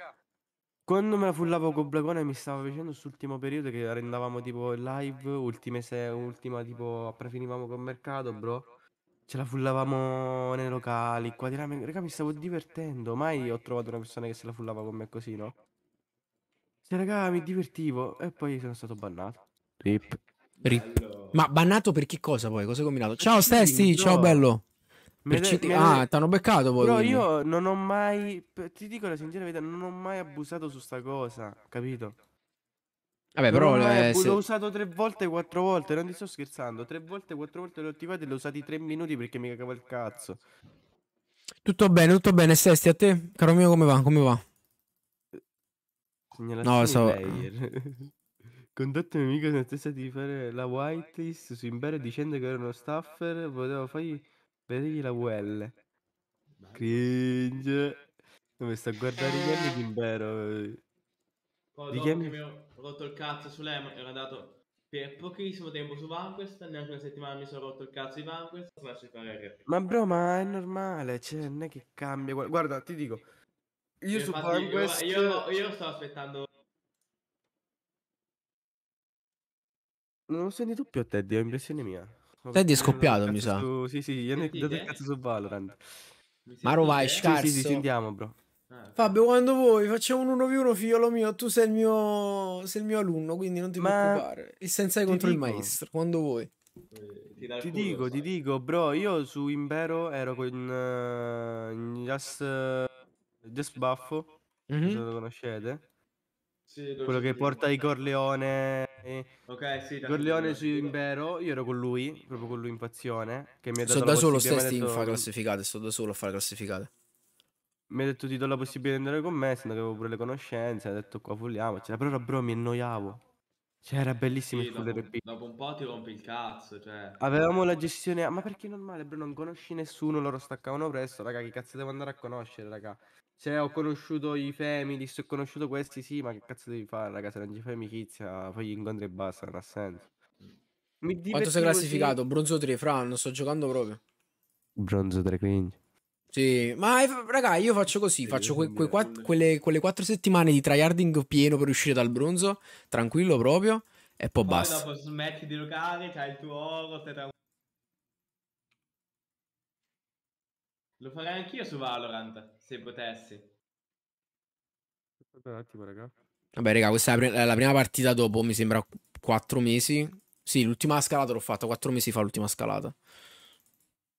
quando me la fullavo con Blagone mi stavo facendo quest'ultimo periodo che rendavamo tipo live, ultime se, ultima tipo appena finivamo col mercato, bro. Ce la fullavamo nei locali, qua di là, raga, mi stavo divertendo. Mai ho trovato una persona che se la fullava con me così, no? Se cioè, raga, mi divertivo e poi sono stato bannato. Rip. Rip. Ma bannato per che cosa poi? Cosa hai combinato? Ciao Stessi, ciao bello. Me de- cit- me ah, de- t'hanno beccato voi. No, io non ho mai. Ti dico la sincera verità, non ho mai abusato su sta cosa, capito? Vabbè, non però. Eh, abu- se... L'ho usato tre volte, quattro volte, non ti sto scherzando. Tre volte, quattro volte l'ho attivato e l'ho usato tre minuti perché mi cagavo il cazzo. Tutto bene, tutto bene. Sesti, a te, caro mio, come va? Come va? Segnalazione no, so. (laughs) Contatto un amico senza di fare la whitelist su Imbere dicendo che era uno staffer. Volevo fargli Vedevi la VL. Cringe. Come sto a guardare gli Richiami eh. Timbero. Poi eh. dopo Richiami... mi ho rotto il cazzo su Lemon, e ero andato per pochissimo tempo su Vanquest, neanche una settimana mi sono rotto il cazzo di Vanquest, Ma bro, ma è normale, cioè, non è che cambia. Guarda, ti dico, io, io su Vanquest... Io, io, io sto aspettando... Non lo senti tu più a te, Dio, è impressione mia. Teddy è scoppiato, mi sa. Su... Sì, sì, io ne ho dato il cazzo su Valorant. Maro vai, scarso. Sì, sì, sì, sentiamo, bro. Eh. Fabio, quando vuoi facciamo un 1v1, figliolo mio, tu sei il mio, sei il mio alunno, quindi non ti Ma... preoccupare. Il sensei contro dico. il maestro, quando vuoi. Eh, ti, ti dico, culo, ti dico, bro, io su Impero ero con uh, Just, uh, Just Buffo, mm -hmm. se lo conoscete. Sì, quello che porta i Corleone Ok, sì. Corleone su Imbero, io ero con lui, proprio con lui in fazione. Che mi ha dato sono da solo, stessi detto... fa classificate, sto da solo a fare classificate. Mi ha detto ti do la possibilità di andare con me, se avevo pure le conoscenze, ha detto qua fulliamo. Cioè, però bro mi annoiavo. Cioè, era bellissimo sì, il full dopo, RP. Dopo un po' ti rompi il cazzo, cioè. Avevamo la gestione... Ah, ma perché normale, bro? Non conosci nessuno, loro staccavano presto, raga, che cazzo devo andare a conoscere, raga? se ho conosciuto i se ho conosciuto questi, sì, ma che cazzo devi fare, raga? Se non ci fai amicizia, poi gli incontri e basta, non ha senso. Mi Quanto sei classificato? Così. Bronzo 3, Fra, non sto giocando proprio. Bronzo 3, quindi. Sì, ma raga, io faccio così, sì, faccio que, que, quatt- quelle, quelle quattro settimane di tryharding pieno per uscire dal bronzo, tranquillo proprio, e poi, poi basta. Dopo smetti di giocare, c'hai il tuo oro, stai tranquillo. Lo farei anch'io su Valorant, se potessi. Aspetta un attimo, raga. Vabbè, raga, questa è la, pr- la prima partita dopo, mi sembra, 4 mesi. Sì, l'ultima scalata l'ho fatta, 4 mesi fa l'ultima scalata.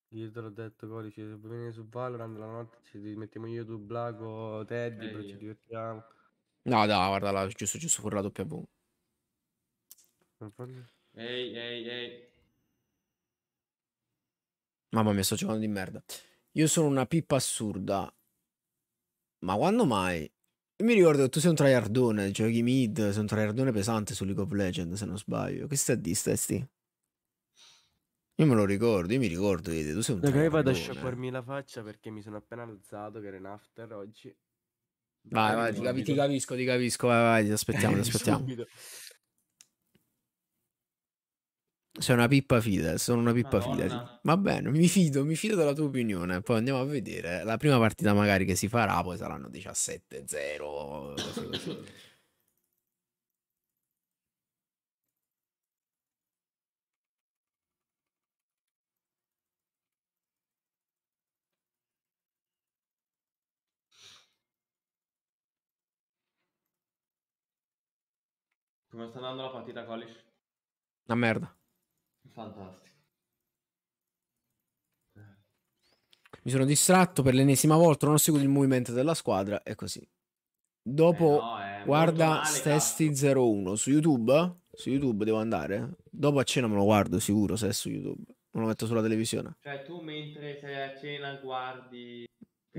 Io te l'ho detto, Codice, se vuoi venire su Valorant la notte ci mettiamo io, tu, Blago, Teddy, però ci divertiamo. No, dai, guarda là, giusto, giusto fuori la doppia V. Ehi, ehi, ehi. Mamma mia, sto giocando di merda. Io sono una pippa assurda. Ma quando mai? Io mi ricordo che tu sei un tryhardone, giochi mid, sei un tryhardone pesante su League of Legends, se non sbaglio. Che stai a di, sti? Io me lo ricordo, io mi ricordo, vedi, tu sei un tryhardone. Ok, vado a eh. sciacquarmi la faccia perché mi sono appena alzato, che era in after oggi. Vai, vai, ti, capi, ti, capisco, ti capisco, vai, vai, ti aspettiamo, ti (laughs) aspettiamo. Sei una pippa fida, sono una pippa Madonna. fida. Va bene, mi fido, mi fido della tua opinione. Poi andiamo a vedere. La prima partita magari che si farà, poi saranno 17-0. Come sta andando la partita, College? La merda. Fantastico. Mi sono distratto per l'ennesima volta, non ho seguito il movimento della squadra e così. Dopo, eh no, guarda male, Stesti 01 su YouTube. Su YouTube devo andare. Dopo a cena me lo guardo sicuro se è su YouTube. Non lo metto sulla televisione. Cioè, tu mentre sei a cena guardi.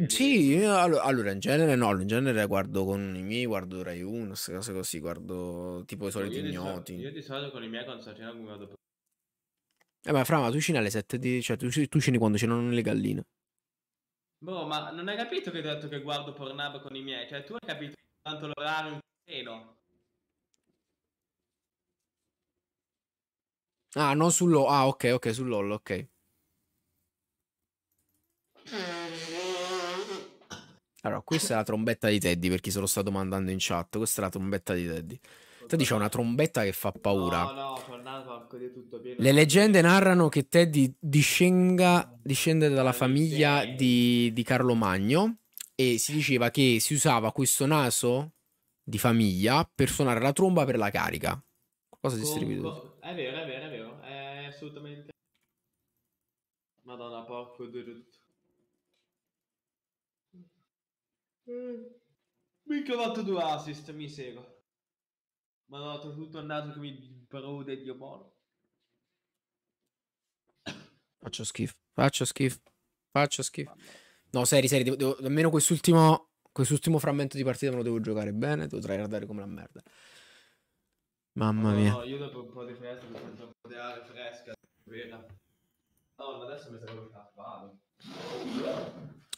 Sì, io, allora in genere no, in genere guardo con i miei, guardo Rai 1, queste cose così, guardo tipo i soliti io ignoti. Di solito, io di solito con i miei quando sto a cena mi vado per eh, ma fra, ma tu cini alle 7 di... Cioè, tu, tu cini quando c'erano le galline. Boh, ma non hai capito che ti ho detto che guardo Pornhub con i miei? Cioè, tu hai capito tanto l'orario in treno. Ah, non sullo. Ah, ok, ok, sull'OL, ok. Allora, questa è la trombetta di Teddy, per chi se lo sta domandando in chat. Questa è la trombetta di Teddy. Teddy c'ha una trombetta che fa paura. No, no, c'è di tutto pieno. Le leggende narrano che Teddy discenga, discende dalla famiglia di, di Carlo Magno e si diceva che si usava questo naso di famiglia per suonare la tromba per la carica. Cosa di strivido. È vero, è vero, è vero. È assolutamente... Madonna, porco di tutto. Mica mm. ho fatto due assist, mi seguo. Ma no, ho tutto il naso che mi brude di omoro. Faccio schifo, faccio schifo, faccio schifo. No, seri, seri, devo, devo, almeno quest'ultimo, quest'ultimo frammento di partita me lo devo giocare bene, devo tryhardare come la merda. Mamma no, mia. No, io dopo un po' di fresca, mi faccio un po' di aria fresca, vera. No, adesso mi sa che vado.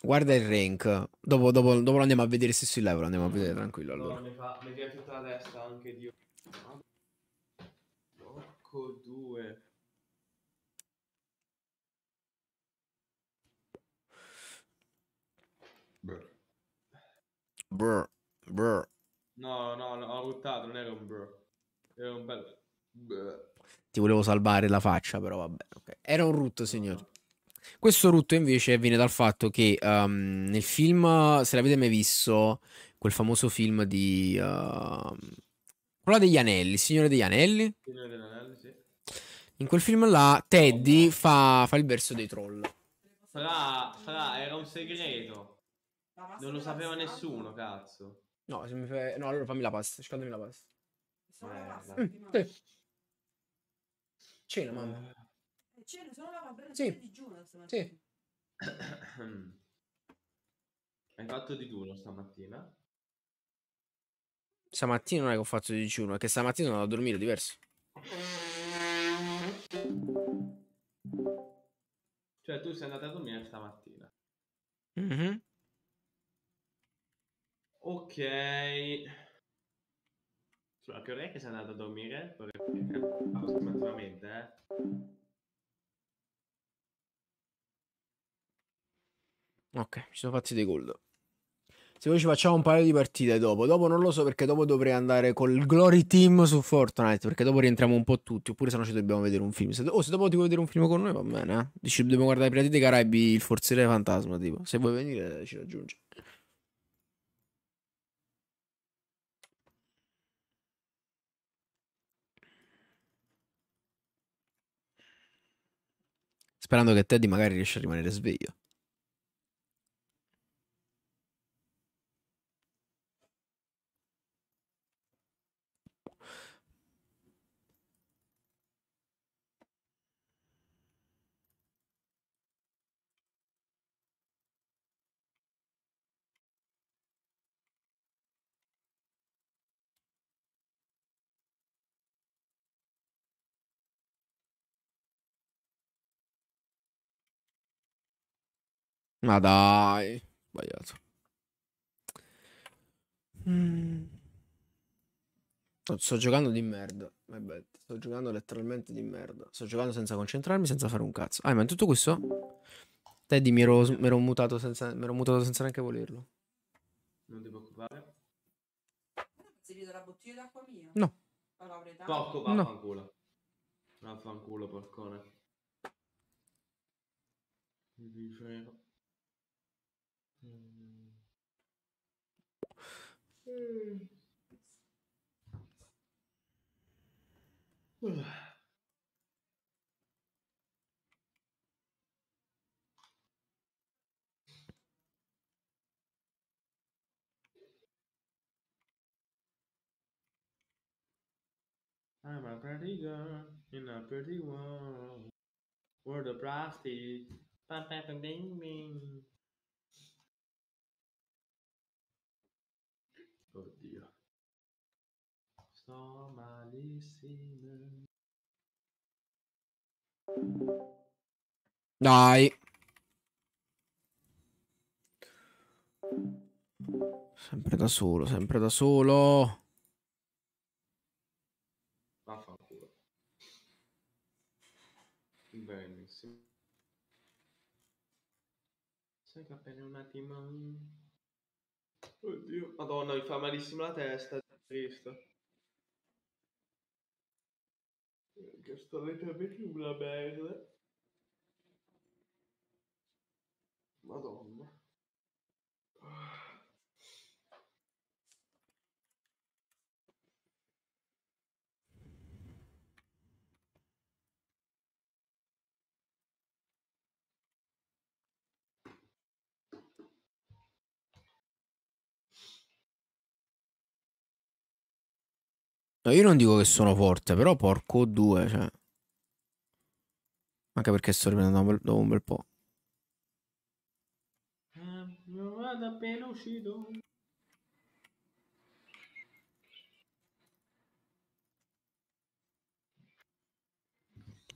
Guarda il rank. Dopo, dopo, dopo lo andiamo a vedere stesso il leva, lo andiamo a vedere mm. tranquillo. Allora. No, mi fa, tutta la testa anche di... Porco due. Brr. Brr. Brr. No, no, no, ho buttato, non era un brr. Era un bel... Brr. Ti volevo salvare la faccia, però vabbè. Okay. Era un rutto, signore. Questo rutto invece viene dal fatto che um, nel film, se l'avete mai visto, quel famoso film di... Uh, quello degli anelli, Signore degli Anelli. Signore degli Anelli, sì. In quel film là Teddy fa, fa il verso dei troll. Fra, fra, era un segreto. Non lo sapeva nessuno, cazzo. No, se mi fai... no allora fammi la pasta, scaldami la pasta. Eh, mm, sì. Cena, mamma c'è, se no la bella sì. di giuro stamattina. Sì. Hai fatto digiuno stamattina? Stamattina non è che ho fatto digiuno, è che stamattina sono a dormire diverso. Cioè tu sei andato a dormire stamattina. Mm-hmm. Ok. Sulla che ora è che sei andato a dormire? Approssimativamente, eh? Ok, ci sono fatti dei gold. Se voi ci facciamo un paio di partite dopo, dopo non lo so perché dopo dovrei andare col Glory Team su Fortnite perché dopo rientriamo un po' tutti, oppure se no ci dobbiamo vedere un film. Se, oh, se dopo ti vuoi vedere un film con noi va bene, eh? Dici dobbiamo guardare Pirati dei Caraibi, il forziere fantasma, tipo. Se vuoi venire ci raggiungi. Sperando che Teddy magari riesca a rimanere sveglio. Ma dai, sbagliato. Mm. Sto giocando di merda. Vabbè, sto giocando letteralmente di merda. Sto giocando senza concentrarmi, senza fare un cazzo. Ah, ma in tutto questo, Teddy mi ero, mi ero mutato, senza, mi ero mutato senza neanche volerlo. Non ti preoccupare. Si vede la bottiglia d'acqua mia? No. Porco vaffanculo. No. Vaffanculo, porcone. Mi frego. Hmm. (sighs) I'm a pretty girl in a pretty world. Where the plastic. Bam, bam, bam, Dai. Sempre da solo, sempre da solo. Vaffanculo. Benissimo. Sai che appena un attimo... Oddio, madonna, mi fa malissimo la testa, triste. Che sto letteralmente una merda. Madonna. No, io non dico che sono forte, però porco due, cioè. Anche perché sto riprendendo dopo un bel po'.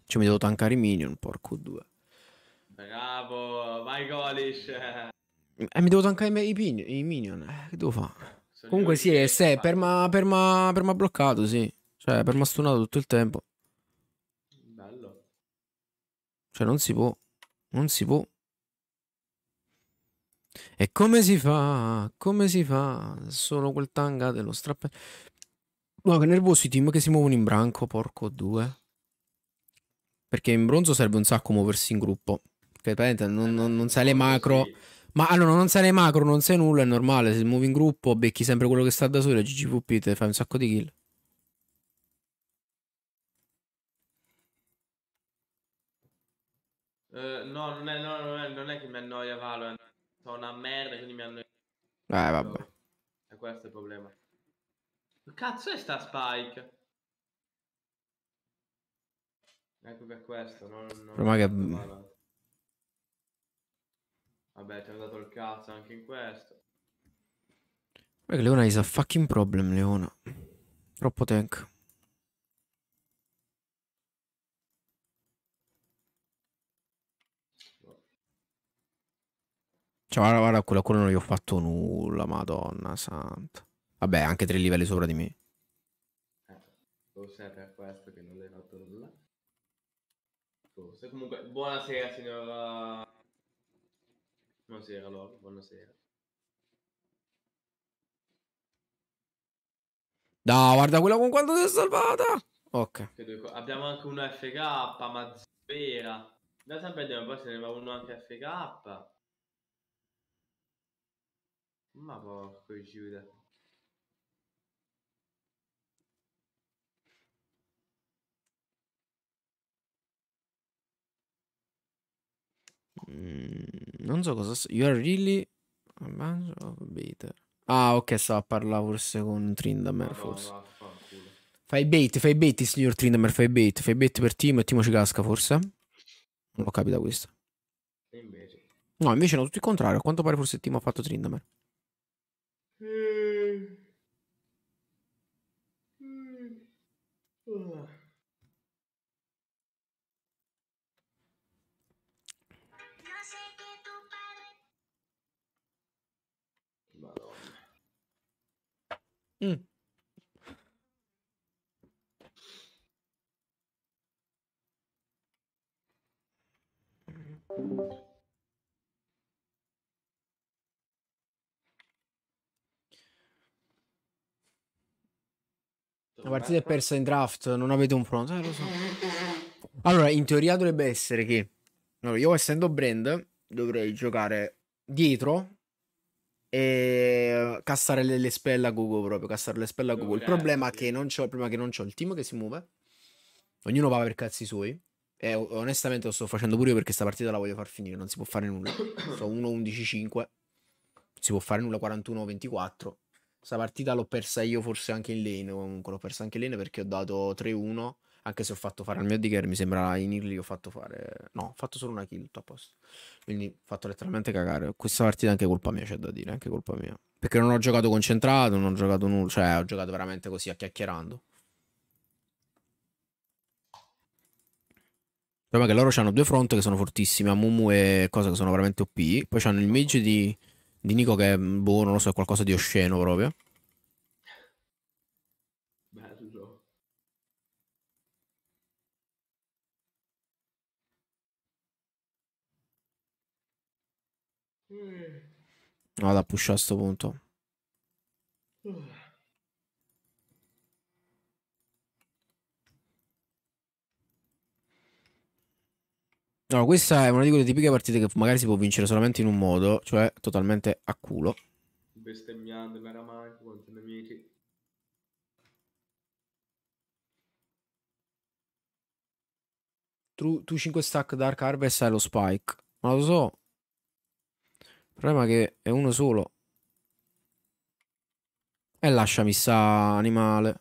Cioè mi devo tankare i minion, porco due. Bravo, vai Golish. Eh, mi devo tankare i, i, i minion, eh, che devo fare? Comunque sì, eh, è se, perma, perma, perma bloccato, sì. Cioè, perma stunato tutto il tempo. Bello. Cioè, non si può. Non si può. E come si fa? Come si fa? Solo quel tanga dello strappa. No, che nervosi i team che si muovono in branco, porco due. Perché in bronzo serve un sacco muoversi in gruppo. Che non, non, non eh, sai le macro. Sì. Ma allora non sei macro, non sei nulla, è normale. Se muovi in gruppo, becchi sempre quello che sta da solo e GGVP te fai un sacco di kill. Uh, no, non è, no, non, è, non è, che mi annoia Valorant. Sono una merda, quindi mi annoia. Eh, vabbè. E questo è il problema. Cazzo è sta Spike? Ecco per questo. No, non, non, che... Vabbè, ti hanno dato il cazzo anche in questo. Perché Leona is a fucking problem, Leona. Troppo tank. Cioè, guarda, guarda, quello, quello non gli ho fatto nulla, madonna santa. Vabbè, anche tre livelli sopra di me. Eh, forse è per questo che non l'hai fatto nulla. Forse. Comunque, buonasera, signora Buonasera Loro, buonasera. No, guarda quella con quanto si è salvata. Ok. Abbiamo anche una FK, Mazzera. Da sempre vediamo, poi se ne va uno anche FK. Ma porco Giuda. Mm non so cosa. You are really a bunch of baiter. Ah, ok, stava a parlare forse con Trindamer. Forse. Fai bait, fai bait, signor Trindamer. Fai bait, fai bait per Timo e Timo ci casca, forse. Non ho capito questo. No, invece no, tutto il contrario. A quanto pare forse il Timo ha fatto Trindamer. Mm. La partita è persa in draft, non avete un pronto. Eh, so. (laughs) Allora, in teoria dovrebbe essere che allora, io essendo brand dovrei giocare dietro e cassare le, le Google proprio, cassare le spelle a Google Il problema è che non c'ho, il problema che non c'ho il team che si muove. Ognuno va per cazzi suoi. E onestamente lo sto facendo pure io perché sta partita la voglio far finire, non si può fare nulla. sono 1-11-5. Non si può fare nulla 41-24. Sta partita l'ho persa io forse anche in lane, comunque l'ho persa anche in lane perché ho dato 3-1 anche se ho fatto fare al mio digger, mi sembra in early ho fatto fare... No, ho fatto solo una kill, tutto a posto. Quindi ho fatto letteralmente cagare. Questa partita è anche colpa mia, c'è da dire, anche colpa mia. Perché non ho giocato concentrato, non ho giocato nulla, cioè ho giocato veramente così a chiacchierando. Il problema è che loro hanno due front che sono fortissimi, Mumu e cosa che sono veramente OP. Poi hanno il mage di, di Nico che è, boh, buono, non lo so, è qualcosa di osceno proprio. Mm. Vado a pushare a sto punto. No, questa è una di quelle tipiche partite che magari si può vincere solamente in un modo, cioè totalmente a culo. Bestemmiando veramente con i nemici. Tu, 5 stack Dark Harvest e lo spike. Ma lo so problema è che è uno solo. E lasciami sta animale.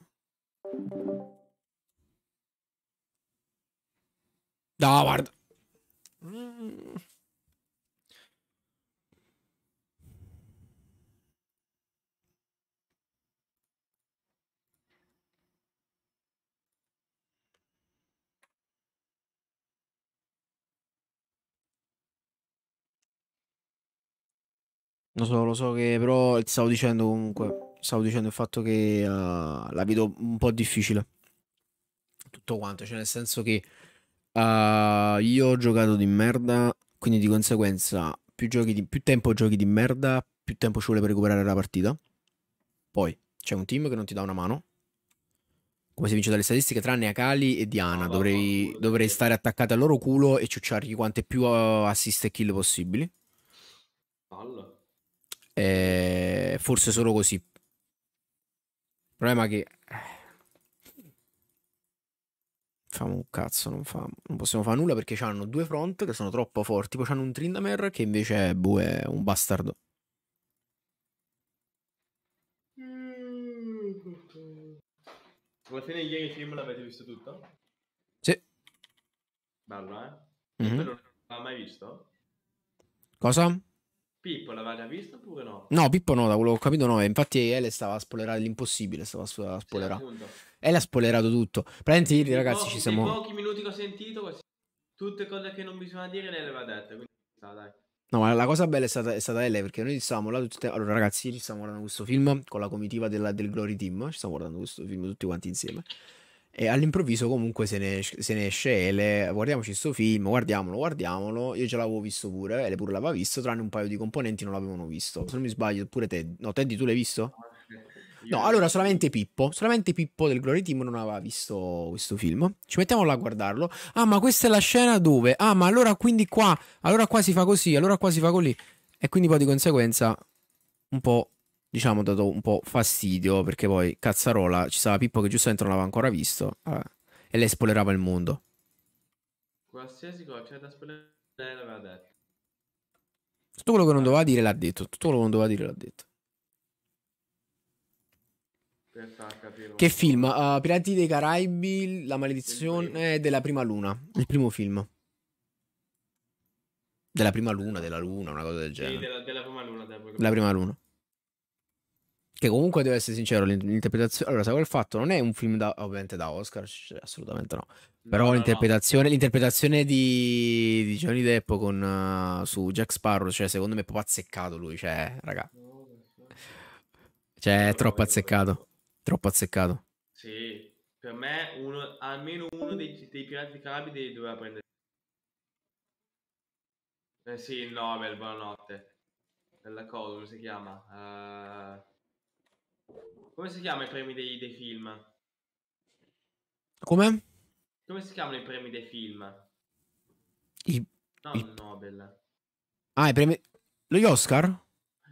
No, guarda. Lo so, lo so che però stavo dicendo comunque, stavo dicendo il fatto che uh, la vedo un po' difficile. Tutto quanto, cioè nel senso che uh, io ho giocato di merda, quindi di conseguenza più, giochi di, più tempo giochi di merda, più tempo ci vuole per recuperare la partita. Poi c'è un team che non ti dà una mano, come si vince dalle statistiche, tranne Akali e Diana. No, ah, dovrei, no, dovrei no. stare attaccati al loro culo e ciucciargli quante più eh, assist e kill possibili. Palla. Eh, forse solo così. Il problema è che... Eh, famo un cazzo, non, famo, non possiamo fare nulla perché hanno due front che sono troppo forti. Poi hanno un Trindamer che invece è, boh, è un bastardo. Alla fine ieri il film l'avete visto tutto? Sì. Bello, eh? Mm-hmm. Non l'ha mai visto? Cosa? Pippo l'aveva visto oppure no? No, Pippo no, da quello che ho capito no. Infatti Ele stava a spoilerare l'impossibile, stava a spoilerare. Sì, Ele ha spoilerato tutto. Praticamente ieri ragazzi pochi, ci siamo... In pochi minuti che ho sentito, tutte cose che non bisogna dire le aveva dette, quindi no, dai. No, ma la cosa bella è stata, è stata Ele perché noi stavamo là tutti. Allora, ragazzi, ieri stiamo guardando questo film con la comitiva della, del Glory Team. Ci stiamo guardando questo film tutti quanti insieme e all'improvviso comunque se ne, se ne esce Ele, guardiamoci questo film, guardiamolo, guardiamolo, io ce l'avevo visto pure, Ele pure l'aveva visto, tranne un paio di componenti non l'avevano visto, se non mi sbaglio, pure Teddy, no Teddy tu l'hai visto? No, allora solamente Pippo, solamente Pippo del Glory Team non aveva visto questo film. Ci mettiamo là a guardarlo. Ah, ma questa è la scena dove? Ah, ma allora quindi qua, allora qua si fa così, allora qua si fa così. E quindi poi di conseguenza un po' diciamo, dato un po' fastidio perché poi Cazzarola ci stava Pippo che giustamente non l'aveva ancora visto eh, e le spoilerava il mondo. Qualsiasi cosa c'è da spoilerare l'aveva detto. Tutto quello che non doveva dire l'ha detto, tutto quello che non doveva dire l'ha detto. Che film? Uh, Pirati dei Caraibi, La maledizione della prima luna, il primo film. Della prima luna, della luna, una cosa del genere. Sì, della, della prima luna. Della prima luna. Che comunque devo essere sincero, l'interpretazione... Allora, sai quel fatto? Non è un film da, ovviamente da Oscar, cioè, assolutamente no. Però no, l'interpretazione, no, no. l'interpretazione di, di, Johnny Depp con, uh, su Jack Sparrow, cioè secondo me è proprio azzeccato lui, cioè, raga. Cioè, è troppo azzeccato. Troppo azzeccato. Sì, per me uno, almeno uno dei, dei Pirati dei doveva prendere. Eh sì, il Nobel, buonanotte. Quella cosa, come si chiama? Uh... Come si chiamano i premi dei, dei film? Come? Come si chiamano i premi dei film? I... No, I... Nobel. Ah, i premi... Gli Oscar?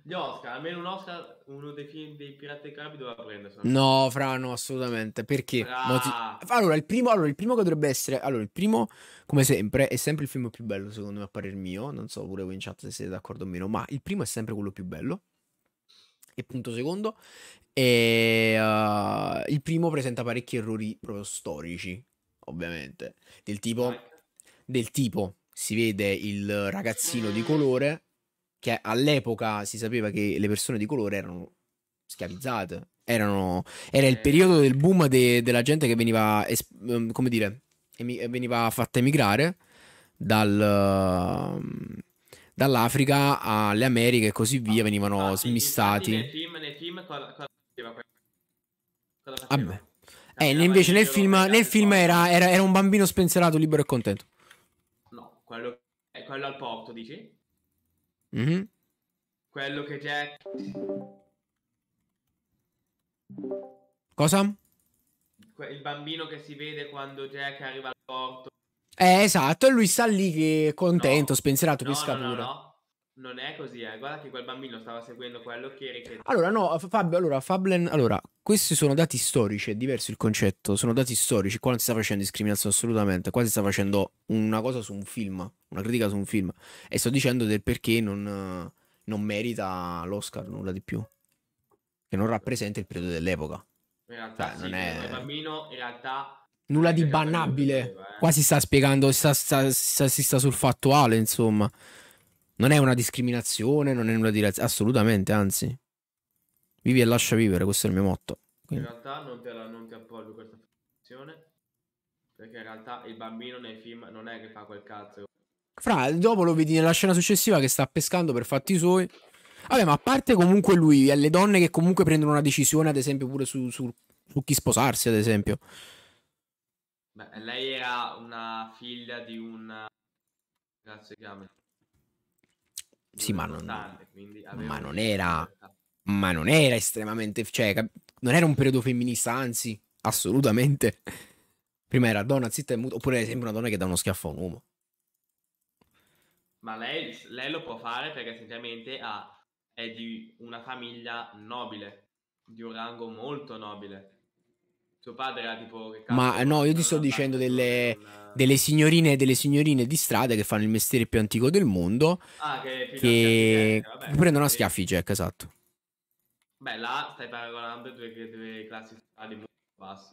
Gli Oscar, almeno un Oscar, uno dei film dei Pirati dei Caraibi doveva prenderselo. No, fra, no, assolutamente. Perché? Ah. Allora il, primo, allora, il primo che dovrebbe essere... Allora, il primo, come sempre, è sempre il film più bello, secondo me, a parer mio. Non so pure voi in chat se siete d'accordo o meno, ma il primo è sempre quello più bello. E punto secondo. E uh, il primo presenta parecchi errori proprio storici, ovviamente. Del tipo, del tipo, si vede il ragazzino di colore che all'epoca si sapeva che le persone di colore erano schiavizzate. Erano, era il eh. periodo del boom de, della gente che veniva, ehm, come dire, veniva fatta emigrare dal, dall'Africa alle Americhe e così via. Ah, venivano infatti, ah, smistati. nei film, nei film con, con ah, Eh, invece nel film, nel film era, era, era, un bambino spensierato, libero e contento. No, quello, è eh, quello al porto, dici? Mm-hmm. Quello che c'è... Cosa? Il bambino che si vede quando Jack arriva al porto. Eh, esatto, e lui sta lì che è contento, no. spensierato, no, pesca no, pure. No, no, non è così, eh. guarda che quel bambino stava seguendo quello che era... Allora, no, Fabio, allora, Fablen, allora, questi sono dati storici, è diverso il concetto, sono dati storici, qua non si sta facendo discriminazione assolutamente, qua si sta facendo una cosa su un film, una critica su un film, e sto dicendo del perché non, non merita l'Oscar, nulla di più, che non rappresenta il periodo dell'epoca. In realtà, cioè, sì, non è... bambino in realtà... Nulla di bannabile, vedeva, eh. qua si sta spiegando, si sta, sta, sta, si sta sul fattuale, insomma. Non è una discriminazione, non è nulla di razza, assolutamente, anzi. Vivi e lascia vivere, questo è il mio motto. Quindi. In realtà non te, non ti appoggio questa affermazione, perché in realtà il bambino nei film non è che fa quel cazzo. Fra, dopo lo vedi nella scena successiva che sta pescando per fatti suoi. Vabbè, ma a parte comunque lui, e le donne che comunque prendono una decisione, ad esempio, pure su, su, su chi sposarsi, ad esempio. Beh, lei era una figlia di un... Grazie, chiama sì, ma non, ma non era. Ma non era estremamente. Cioè, non era un periodo femminista, anzi, assolutamente. (laughs) Prima era donna zitta e muta, oppure sembra una donna che dà uno schiaffo a un uomo. Ma lei, lei lo può fare perché semplicemente ha, è di una famiglia nobile, di un rango molto nobile. Tuo padre era tipo... Ma no, io ti sto dicendo delle, una... delle, signorine delle signorine di strada che fanno il mestiere più antico del mondo. Ah, che, che... vabbè, prendono a schiaffi Jack, esatto. Beh, là stai paragonando due, due classi di molto basse.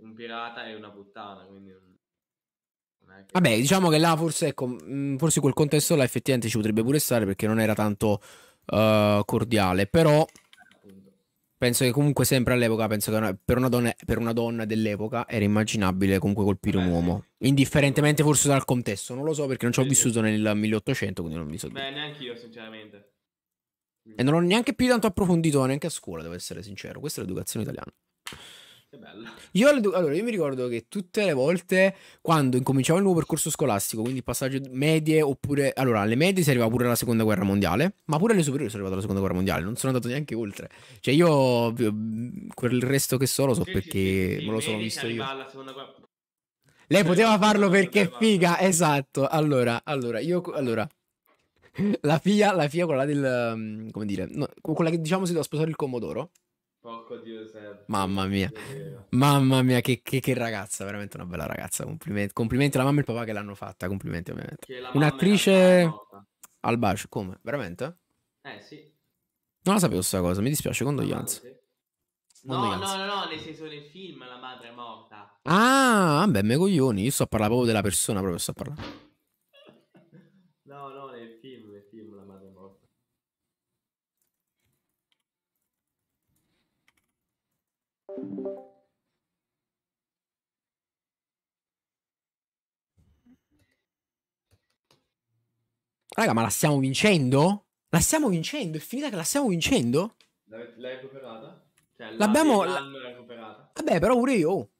Un pirata e una puttana, quindi... Un... Vabbè, diciamo che là forse, ecco, mm, forse quel contesto là effettivamente ci potrebbe pure stare perché non era tanto uh, cordiale, però... Penso che comunque sempre all'epoca, penso che per una donna, per una donna dell'epoca era immaginabile comunque colpire Beh, un uomo, indifferentemente forse dal contesto, non lo so perché non ci ho vissuto nel 1800, quindi non mi so. Beh, neanche io sinceramente. E non ho neanche più tanto approfondito, neanche a scuola, devo essere sincero, questa è l'educazione italiana. Io, allora, io mi ricordo che tutte le volte quando incominciavo il nuovo percorso scolastico, quindi il passaggio medie oppure... Allora, alle medie si arriva pure alla seconda guerra mondiale, ma pure alle superiori sono arrivata alla seconda guerra mondiale, non sono andato neanche oltre. Cioè io mhmm, quel resto che so lo so sì, perché sì, me lo sono visto io. Alla seconda guerra... Lei poteva farlo perché è figa, esatto. Allora, allora, io... Allora, (laughs) la FIA, la FIA quella del... Mhmm, come dire, no, quella che diciamo si doveva sposare il Comodoro Marco Di Mamma mia, mamma mia, che, che, che, ragazza, veramente una bella ragazza. Complimenti, complimenti alla mamma e al papà che l'hanno fatta. Complimenti, ovviamente. Un'attrice al bacio, come? Veramente? Eh sì. Non la sapevo questa cosa, mi dispiace, condoglianze. Sì. No, no, no, no, nel senso nel film la madre è morta. Ah, vabbè, me coglioni, io sto a parlare proprio della persona, proprio sto a parlare. Raga, ma la stiamo vincendo? La stiamo vincendo? È finita che la stiamo vincendo? L'hai, recuperata? Cioè, l'ha, L'abbiamo... la... recuperata? Vabbè, però pure io.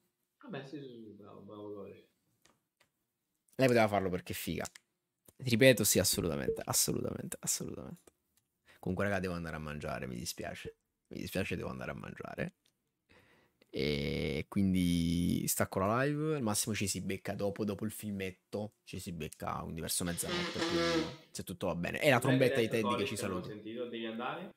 Vabbè, sì, sì, sì bravo, bravo, gole. Lei poteva farlo perché è figa. Ripeto, sì, assolutamente, assolutamente, assolutamente. Comunque, raga, devo andare a mangiare, mi dispiace. Mi dispiace, devo andare a mangiare. E quindi stacco la live. Al massimo ci si becca dopo, dopo il filmetto. Ci si becca un diverso mezzanotte. Se tutto va bene. E la trombetta di eh, Teddy che ci saluta. Sentito, devi andare.